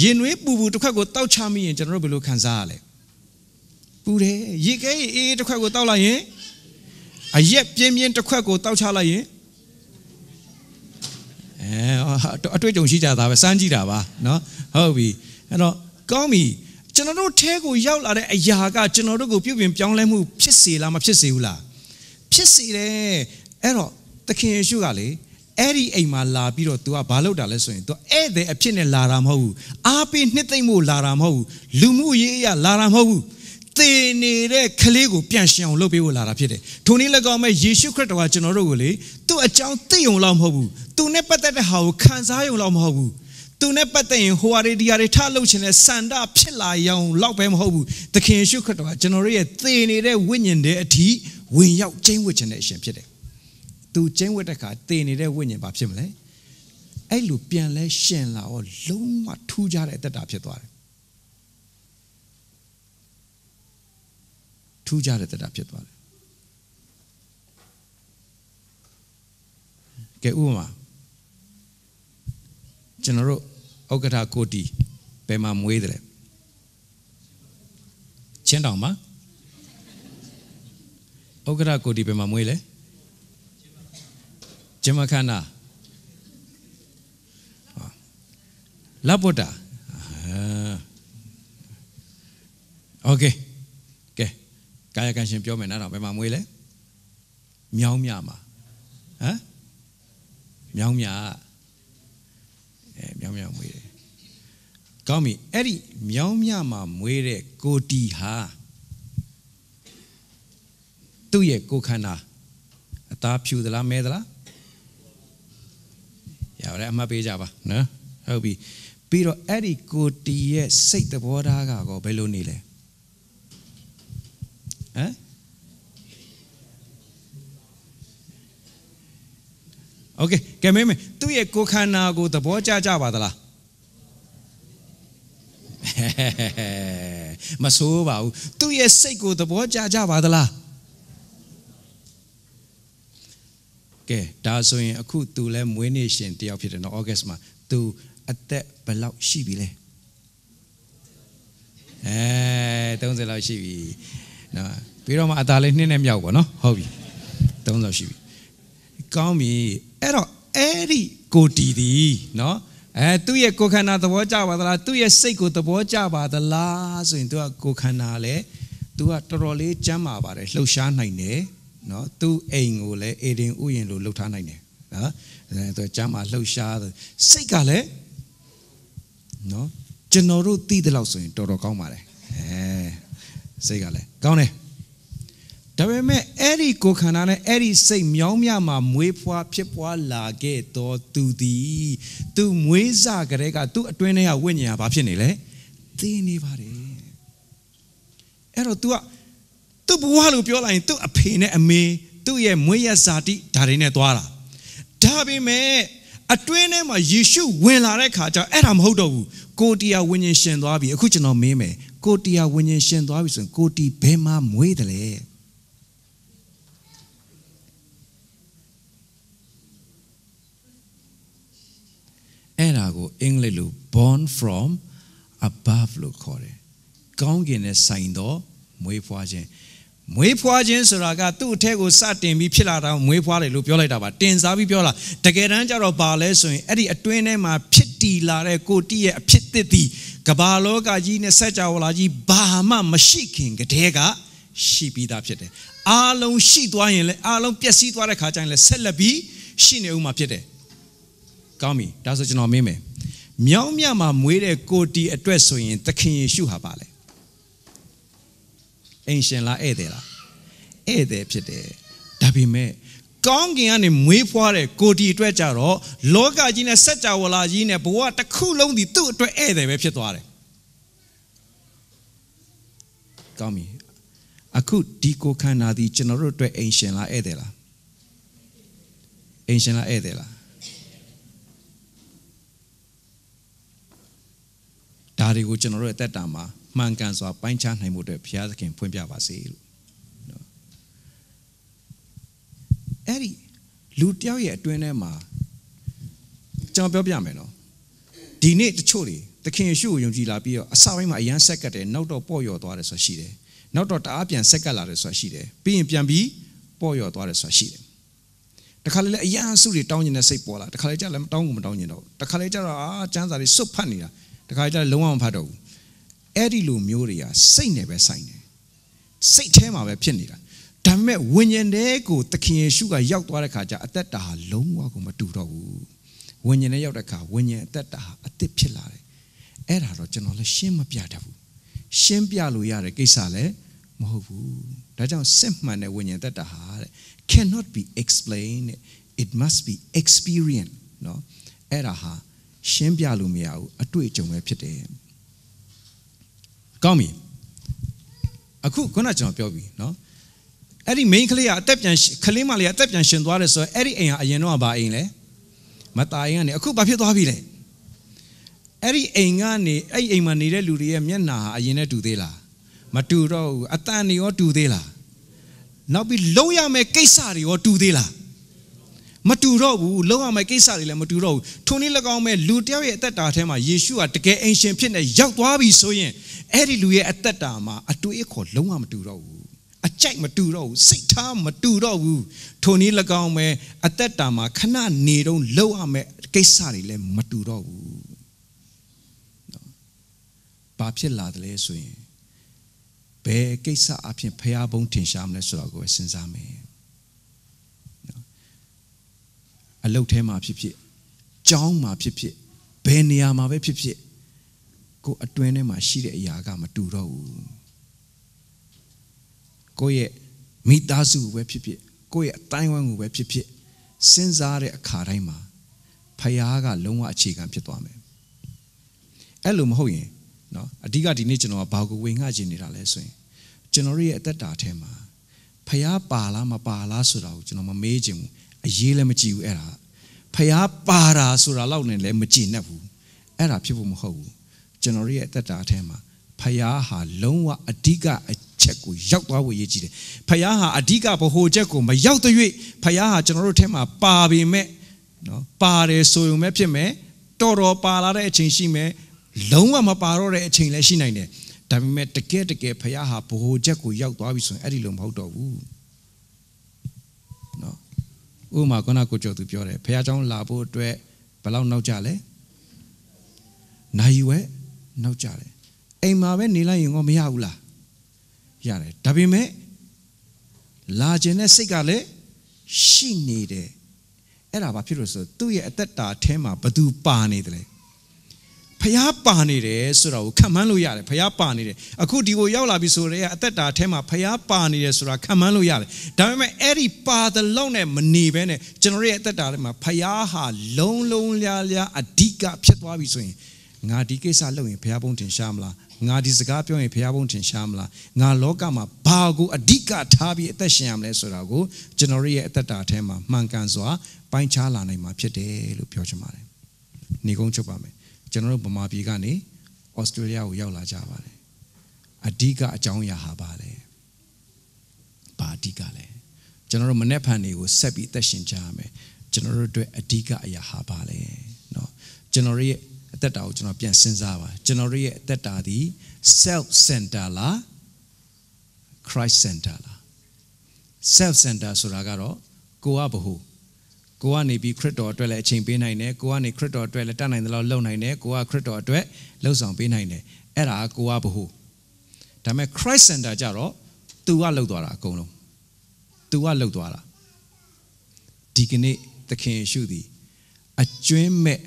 ရင်နွေးပူပူတစ်ခွက်ကိုတောက်ချမိရင်ကျွန်တော်တို့ဘယ်လိုခံစားရလဲပူတယ်ရေခဲရေအေးတစ်ခွက်ကိုတောက်လိုက်ရင်အရက်ပြင်းပြင်းတစ်ခွက်ကိုတောက်ချလိုက်ရင်အဲအတွေ့အကြုံရှိကြတာပဲစမ်းကြည့်တာပါနော်ဟုတ်ပြီအဲ့တော့ကောင်းပြီကျွန်တော်တို့ထဲကိုရောက်လာတဲ့အရာကကျွန်တော်တို့ကိုပြုပြင်ပြောင်းလဲမှုဖြစ်စေလားမဖြစ်စေဘူးလားဖြစ်စေတယ်အဲ့တော့သခင်ယေရှုကလေအဲ့ဒီအိမ်မှာလာပြီးတော့ तू ကဘာလုပ်တာလဲဆိုရင် तू ဧည့်သည်အဖြစ်နဲ့လာတာမဟုတ်ဘူးအားပေးနှစ်သိမ့်ဖို့လာတာမဟုတ်ဘူးလူမှုရေးအရာလာတာမဟုတ်ဘူးသေနေတဲ့ကလေးကိုပြန်ရှင်အောင်လုပ်ပေးဖို့လာတာဖြစ်တယ်။ထိုနည်း၎င်းမဲ့ယေရှုခရစ်တော်ကကျွန်တော်တို့ကိုလေသူ့အကြောင်းသိုံလောက်မဟုတ်ဘူး။သူနဲ့ပတ်သက်တဲ့ဟာကိုခံစားရုံလောက်မဟုတ်ဘူး။သူနဲ့ပတ်သက်ရင်ဟိုဟာတွေဒီဟာတွေထလုပ်ခြင်းနဲ့စန္ဒဖြစ်လာရုံလောက်ပဲမဟုတ်ဘူး။သခင်ယေရှုခရစ်တော်ကကျွန်တော်တို့ရဲ့သေနေတဲ့ဝိညာဉ်တွေအထိဝင်ရောက်ကျင့်ဝတ်ခြင်းနဲ့အရှင်ဖြစ်တယ်။သူကျင့်ဝတ်တဲ့အခါသေနေတဲ့ဝိညာဉ်ဘာဖြစ်မလဲ။အဲ့လိုပြန်လဲရှင်လာတော့လုံးဝထူးခြားတဲ့အတ္တဖြစ်သွားတယ်ထူးခြားတဲ့တတာဖြစ်သွားတယ်ကဲဥပမာကျွန်တော်တို့ဩက္ကဋကိုတီဘယ်မှာမွေးတယ်ချင်းတောင်မှာဩက္ကဋကိုတီဘယ်မှာမွေးလဲဂျမခန္ဓာလဗ္ဗတ္တာโอเคကာယကံရှင်ပြောမယ်နားတော့ဘယ်မှာမွေးလဲမြောင်းမြမှာဟမ်မြောင်းမြအဲမြောင်းမြမွေးတယ်ကောင်းပြီအဲ့ဒီမြောင်းမြမှာမွေးတဲ့ကိုတီဟာသူ့ရဲ့ကိုခန္ဓာအသားဖြူသလားမဲသလားရပါတယ်အမှတ်ပေးကြပါနော်ဟုတ်ပြီပြီးတော့အဲ့ဒီကိုတီရဲ့စိတ်သဘောထားကတော့ဘယ်လိုနေလဲဟမ်โอเคကဲမင်းမသူ့ရဲ့ကိုခန္ဓာကိုသဘောကျကြပါသလားမဆိုးပါဘူးသူ့ရဲ့စိတ်ကိုသဘောကျကြပါသလားကဲဒါဆိုရင်အခု तू လဲမွေးနေ့ရှင်တယောက်ဖြစ်တယ်နော်ဩဂတ်စ်မှာ तू အသက်ဘယ်လောက်ရှိပြီလဲအဲ30လောက်ရှိပြီနော်ပြီးတော့မှအသားလေးနှစ်နဲ့မြောက်ပေါ့နော်ဟုတ်ပြီသုံးဆောင်ရှိပြီကောင်းပြီအဲ့တော့အဲ့ဒီကိုတီသည်နော်အဲသူ့ရဲ့ကိုခန္ဓာသဘောကျပါသလားသူ့ရဲ့စိတ်ကိုသဘောကျပါသလားဆိုရင်သူကကိုခန္ဓာလည်းသူကတော်တော်လေးကျမ်းမာပါတယ်လှုပ်ရှားနိုင်တယ်နော်သူ့အိမ်ကိုလည်းအေဒင်ဥယျာဉ်လိုလှုပ်ထားနိုင်တယ်နော်အဲသူကျမ်းမာလှုပ်ရှားစိတ်ကလည်းနော်ကျွန်တော်တို့သိတဲ့လောက်ဆိုရင်တော်တော်ကောင်းပါတယ်အဲစိတ်ကလည်းကောင်းတယ်ဒါပေမဲ့အဲ့ဒီကိုခန္ဓာနဲ့အဲ့ဒီစိတ်မြောင်းမြမှာမွေးဖွားဖြစ်ပွားလာခဲ့တော့သူသည်သူမွေးစားကြတဲ့ကသူ့အတွင်းထဲကဝိညာဉ်ဟာဘာဖြစ်နေလဲသိနေပါတယ်အဲ့တော့ तू ကသူ့ဘဝလို့ပြောလိုက်ရင်သူ့အဖေနဲ့အမေသူ့ရဲ့မွေးရဇာတိဒါတွေနဲ့သွားတာဒါပေမဲ့အတွင်းထဲမှာယေရှုဝင်လာတဲ့ခါကျတော့အဲ့ဒါမဟုတ်တော့ဘူးကိုတရားဝိညာဉ်ရှင်သွားပြီအခုကျွန်တော်မင်းမယ်ကိုတီယာဝิญဉ်ရှင်သွားပြီဆိုရင်ကိုတီဘယ်မှာမွေးတယ်လဲအဲ့ဒါကိုအင်္ဂလိပ်လို born from above လို့ခေါ်တယ်။ကောင်းကင်နဲ့ဆိုင်သောမွေးဖွားခြင်းမွေးဖွားခြင်းဆိုတာကသူ့အထက်ကိုစတင်ပြီးဖြစ်လာတာမွေးဖွားတယ်လို့ပြောလိုက်တာပါတင်စားပြီးပြောလာတကယ်တမ်းကျတော့ပါလဲဆိုရင်အဲ့ဒီအတွင်းထဲမှာဖြစ်တည်လာတဲ့ကိုတိရဲ့အဖြစ်သစ်သည်ကမ္ဘာလောကကြီးနဲ့ဆက်ကြဝဠာကြီးဘာမှမရှိခင်ကတည်းကရှိပြီးသားဖြစ်တယ်အားလုံးရှိသွားရင်လည်းအားလုံးပျက်စီးသွားတဲ့ခါကျရင်လည်းဆက်လက်ပြီးရှိနေဦးမှာဖြစ်တယ်ကောင်းပြီဒါဆိုကျွန်တော်မင်းမယ်မြောင်းမြမှာမွေးတဲ့ကိုတီအတွက်ဆိုရင်သခင်ယေရှုဟာပါလေအင်ရှင်လားဧည့်သည်လားဧည့်သည်ဖြစ်တယ်ဒါပေမဲ့ကောင်းကင်ကနေမွေးဖွားတဲ့ကိုဒီအတွက်ကြတော့လောကကြီးနဲ့စัจ java လာကြီးနဲ့ဘဝတစ်ခုလုံးဒီသူ့အတွက်ဧည့်သည်ပဲဖြစ်သွားတယ်။ကောင်းပြီ။အခုဒီကိုခန္ဓာဒီကျွန်တော်တို့အတွက်အိမ်ရှင်လားဧည့်သည်လား။အိမ်ရှင်လားဧည့်သည်လား။ဒါတွေကိုကျွန်တော်တို့အသက်တာမှာမှန်ကန်စွာပိုင်းခြားနိုင်မှုအတွက်ဘုရားသခင်ဖွင့်ပြပါစေလို့အဲ့ဒီလူတယောက်ရဲ့အတွင်းထဲမှာကျွန်တော်ပြောပြမယ်နော်ဒီနေ့တချို့တွေသခင်ယေရှုကိုယုံကြည်လာပြီးတော့အစပိုင်းမှာအရန်ဆက်ကတ်တယ်နောက်တော့ပေါ့ရော်သွားတယ်ဆိုတာရှိတယ်နောက်တော့တအားပြန်ဆက်ကတ်လာတယ်ဆိုတာရှိတယ်ပြီးရင်ပြန်ပြီးပေါ့ရော်သွားတယ်ဆိုတာရှိတယ်တခါလေလည်းအရန်အစုတွေတောင်းကျင်တဲ့စိတ်ပေါ်လာတခါလေကျလည်းမတောင်းဘူးမတောင်းကျင်တော့တခါလေကျတော့အာစံစာတွေစွတ်ဖတ်နေတာတခါလေကျလုံးဝမဖတ်တော့ဘူးအဲ့ဒီလိုမျိုးတွေကစိတ်နဲ့ပဲဆိုင်တယ်စိတ်ထဲမှာပဲဖြစ်နေတာဒါပေမဲ့ဝိညာဉ်တဲ့ကိုသခင်ယေရှုကရောက်သွားတဲ့ခါကျအသက်တာဟာလုံးဝကိုမတူတော့ဘူးဝိညာဉ်နဲ့ရောက်တဲ့ခါဝိညာဉ်အသက်တာဟာအသစ်ဖြစ်လာတယ်အဲ့ဒါတော့ကျွန်တော်လည်းရှင်းမပြတတ်ဘူးရှင်းပြလို့ရတဲ့ကိစ္စလည်းမဟုတ်ဘူးဒါကြောင့်စစ်မှန်တဲ့ဝိညာဉ်သက်တာဟာတဲ့ cannot be explained it must be experienced เนาะအဲ့ဒါဟာရှင်းပြလို့မရဘူးအတွေ့အကြုံပဲဖြစ်တယ်ကောင်းပြီအခုခုနကျွန်တော်ပြောပြီเนาะအဲ့ဒီ main ကလေးကအသက်ပြန်ကလေးမလေးကအသက်ပြန်ရှင်သွားတယ်ဆိုတော့အဲ့ဒီအိမ်ဟာအရင်တော့ဗာအိမ်လဲမตายကနေအခုဘာဖြစ်သွားပြီလဲအဲ့ဒီအိမ်ကနေအဲ့အိမ်မှာနေတဲ့လူတွေရဲ့မျက်နှာဟာအရင်နဲ့တူသေးလားမတူတော့ဘူးအတန်တွေရောတူသေးလားနောက်ပြီးလုံရမယ့်ကိစ္စတွေရောတူသေးလားမတူတော့ဘူးလုံရမယ့်ကိစ္စတွေလည်းမတူတော့ဘူးထိုနည်း၎င်းမဲ့လူတယောက်ရဲ့အသက်တာထဲမှာယေရှုကတကယ်အင်ရှင်ဖြစ်နေရောက်သွားပြီဆိုရင်အဲ့ဒီလူရဲ့အသက်တာမှာအတွေ့အခေါ်လုံးဝမတူတော့ဘူးအကြိုက်မတူတော့ဘူးစိတ်ထားမတူတော့ဘူးထိုနည်း၎င်းပဲအသက်တာမှာခဏနေတော့လောက်ရမယ်ကိစ္စတွေလည်းမတူတော့ဘူးနော်ဘာဖြစ်လာတယ်လဲဆိုရင်ဘယ်ကိစ္စအဖြစ်ဖျားဘုံထင်ရှားမလဲဆိုတော့ကိုယ်စဉ်းစားမယ်နော်အလုတ်ထဲမှာဖြစ်ဖြစ်ကြောင်းမှာဖြစ်ဖြစ်ဘယ်နေရာမှာပဲဖြစ်ဖြစ် ကိုယ်အတွင်းထဲမှာရှိတဲ့အရာကမတူတော့ဘူးကိုယ့်ရဲ့မိသားစုပဲဖြစ်ဖြစ် ကိုယ့်ရဲ့အတိုင်းဝန်းကိုပဲဖြစ်ဖြစ်စဉ်းစားတဲ့အခါတိုင်းမှာဖယားကလုံးဝအခြေခံဖြစ်သွားမယ်အဲ့လိုမဟုတ်ရင်เนาะအဓိကဒီနေ့ကျွန်တော်ကဘာကိုဝေငှချင်နေတာလဲဆိုရင်ကျွန်တော်ရဲ့အသက်တာထဲမှာဖယားပါလားမပါလားဆိုတာကိုကျွန်တော်မမေးချင်ဘူးအရေးလည်းမကြည့်ဘူးအဲ့ဒါဖယားပါတာဆိုတာလောက်နဲ့လည်းမကြည့်နဲ့ဘူးအဲ့ဒါဖြစ်ဖို့မဟုတ်ဘူးကျွန်တော်ရဲ့အသက်တာထဲမှာဖယားဟာလုံးဝအဓိကအချက်ကိုရောက်သွားဖို့ရည်ကြီးတယ်ဖခင်ဟာအဓိကဗဟိုချက်ကိုမရောက်တဲ့၍ဖခင်ဟာကျွန်တော်တို့ထဲမှာပါပေမဲ့နော်ပါတယ်ဆိုရင်ပဲဖြစ်မယ်တော်တော်ပါလာတဲ့အချိန်ရှိမယ်လုံးဝမပါတော့တဲ့အချိန်လည်းရှိနိုင်တယ်ဒါပေမဲ့တကယ်တကယ်ဖခင်ဟာဗဟိုချက်ကိုရောက်သွားပြီဆိုရင်အဲ့ဒီလိုမဟုတ်တော့ဘူးနော်ဥပမာခုနကကိုကျော်သူပြောတယ်ဖခင်เจ้าလာဖို့အတွက်ဘယ်လောက်နောက်ကြလဲနိုင်ဝဲနောက်ကြတယ်အိမ်မှာပဲနေလိုက်ရင်တော့မရဘူးလားရတယ်ဒါပေမဲ့လာခြင်းတဲ့စိတ်ကလည်းရှိနေတယ်အဲ့ဒါဘာဖြစ်လို့ဆိုသူ့ရဲ့အသက်တာအแทမှာဘသူပါနေတယ်လဲဖျားပါနေတယ်ဆိုတာကိုခံမှန်းလို့ရတယ်ဖျားပါနေတယ်အခုဒီကိုရောက်လာပြီဆိုတော့အသက်တာအแทမှာဖျားပါနေတယ်ဆိုတာခံမှန်းလို့ရတယ်ဒါပေမဲ့အဲ့ဒီပါတဲ့လောက်နဲ့မနေဘဲနဲ့ကျွန်တော်ရဲ့အသက်တာထဲမှာဖျားဟာလုံးလုံးလျားလျားအဓိကဖြစ်သွားပြီဆိုရင်ငါဒီကိစ္စလုပ်ရင်ဘုရားဘုန်းတင်ရှားမလားငါဒီစကားပြောရင်ဘုရားဘုန်းတင်ရှားမလားငါလောကမှာဘာကိုအဓိကထားပြီးအသက်ရှင်ရမလဲဆိုတာကိုကျွန်တော်ရဲ့အသက်တာထဲမှာမှန်ကန်စွာပိုင်းခြားလာနိုင်မှာဖြစ်တယ်လို့ပြောချင်ပါတယ်နေကုန်းချုပ်ပါမယ်ကျွန်တော်တို့ဗမာပြည်ကနေဩစတြေးလျကိုရောက်လာကြပါတယ်အဓိကအကြောင်းအရာဟာပါလေဘာအဓိကလဲကျွန်တော်တို့မနေ့ဖန်တွေကိုဆက်ပြီးသက်ရှင်ကြရမယ်ကျွန်တော်တို့အတွက်အဓိကအရာဟာပါလေเนาะကျွန်တော်ရဲ့အသက်တာကိုကျွန်တော်ပြန်စဉ်းစားပါကျွန်တော်ရဲ့အသက်တာသည် self center လား Christ center လား self center ဆိုတာကတော့ကိုကဘ ਹੁ ကိုကနေပြီးခရစ်တော်အတွက်လည်းအချိန်ပေးနိုင်တယ်ကိုကနေခရစ်တော်အတွက်လည်းတတ်နိုင်သလောက်လုပ်နိုင်တယ်ကိုကခရစ်တော်အတွက်လှုပ်ဆောင်ပေးနိုင်တယ်အဲ့ဒါကိုကဘ ਹੁ ဒါပေမဲ့ Christ center ကြတော့ तू ကလှုပ်သွားတာအကုန်လုံး तू ကလှုပ်သွားတာဒီကနေ့သခင်ယေရှုသည်အကျွင်းမဲ့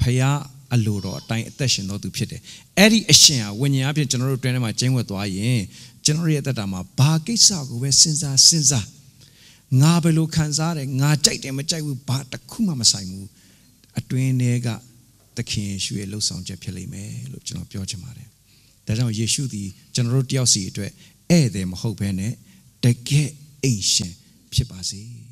ဖျားအလိုတော်အတိုင်းအသက်ရှင်တော်သူဖြစ်တယ်အဲ့ဒီအရှင်ဟာဝိညာဉ်အဖြစ်ကျွန်တော်တို့တွင်ထဲမှာကျင်းဝတ်သွားရင်ကျွန်တော်ရဲ့အသက်တာမှာဘာကိစ္စကိုပဲစဉ်းစားစဉ်းစားငါဘယ်လိုခံစားတယ်ငါကြိုက်တယ်မကြိုက်ဘူးဘာတစ်ခုမှမဆိုင်ဘူးအတွင်းထဲကသခင်ယေရှုရဲ့လှူဆောင်ချက်ဖြစ်လိမ့်မယ်လို့ကျွန်တော်ပြောချင်ပါတယ်ဒါကြောင့်ယေရှုသည်ကျွန်တော်တို့တယောက်စီအတွက်ဧည့်သည်မဟုတ်ဘဲနဲ့တကယ်အိမ်ရှင်ဖြစ်ပါစေ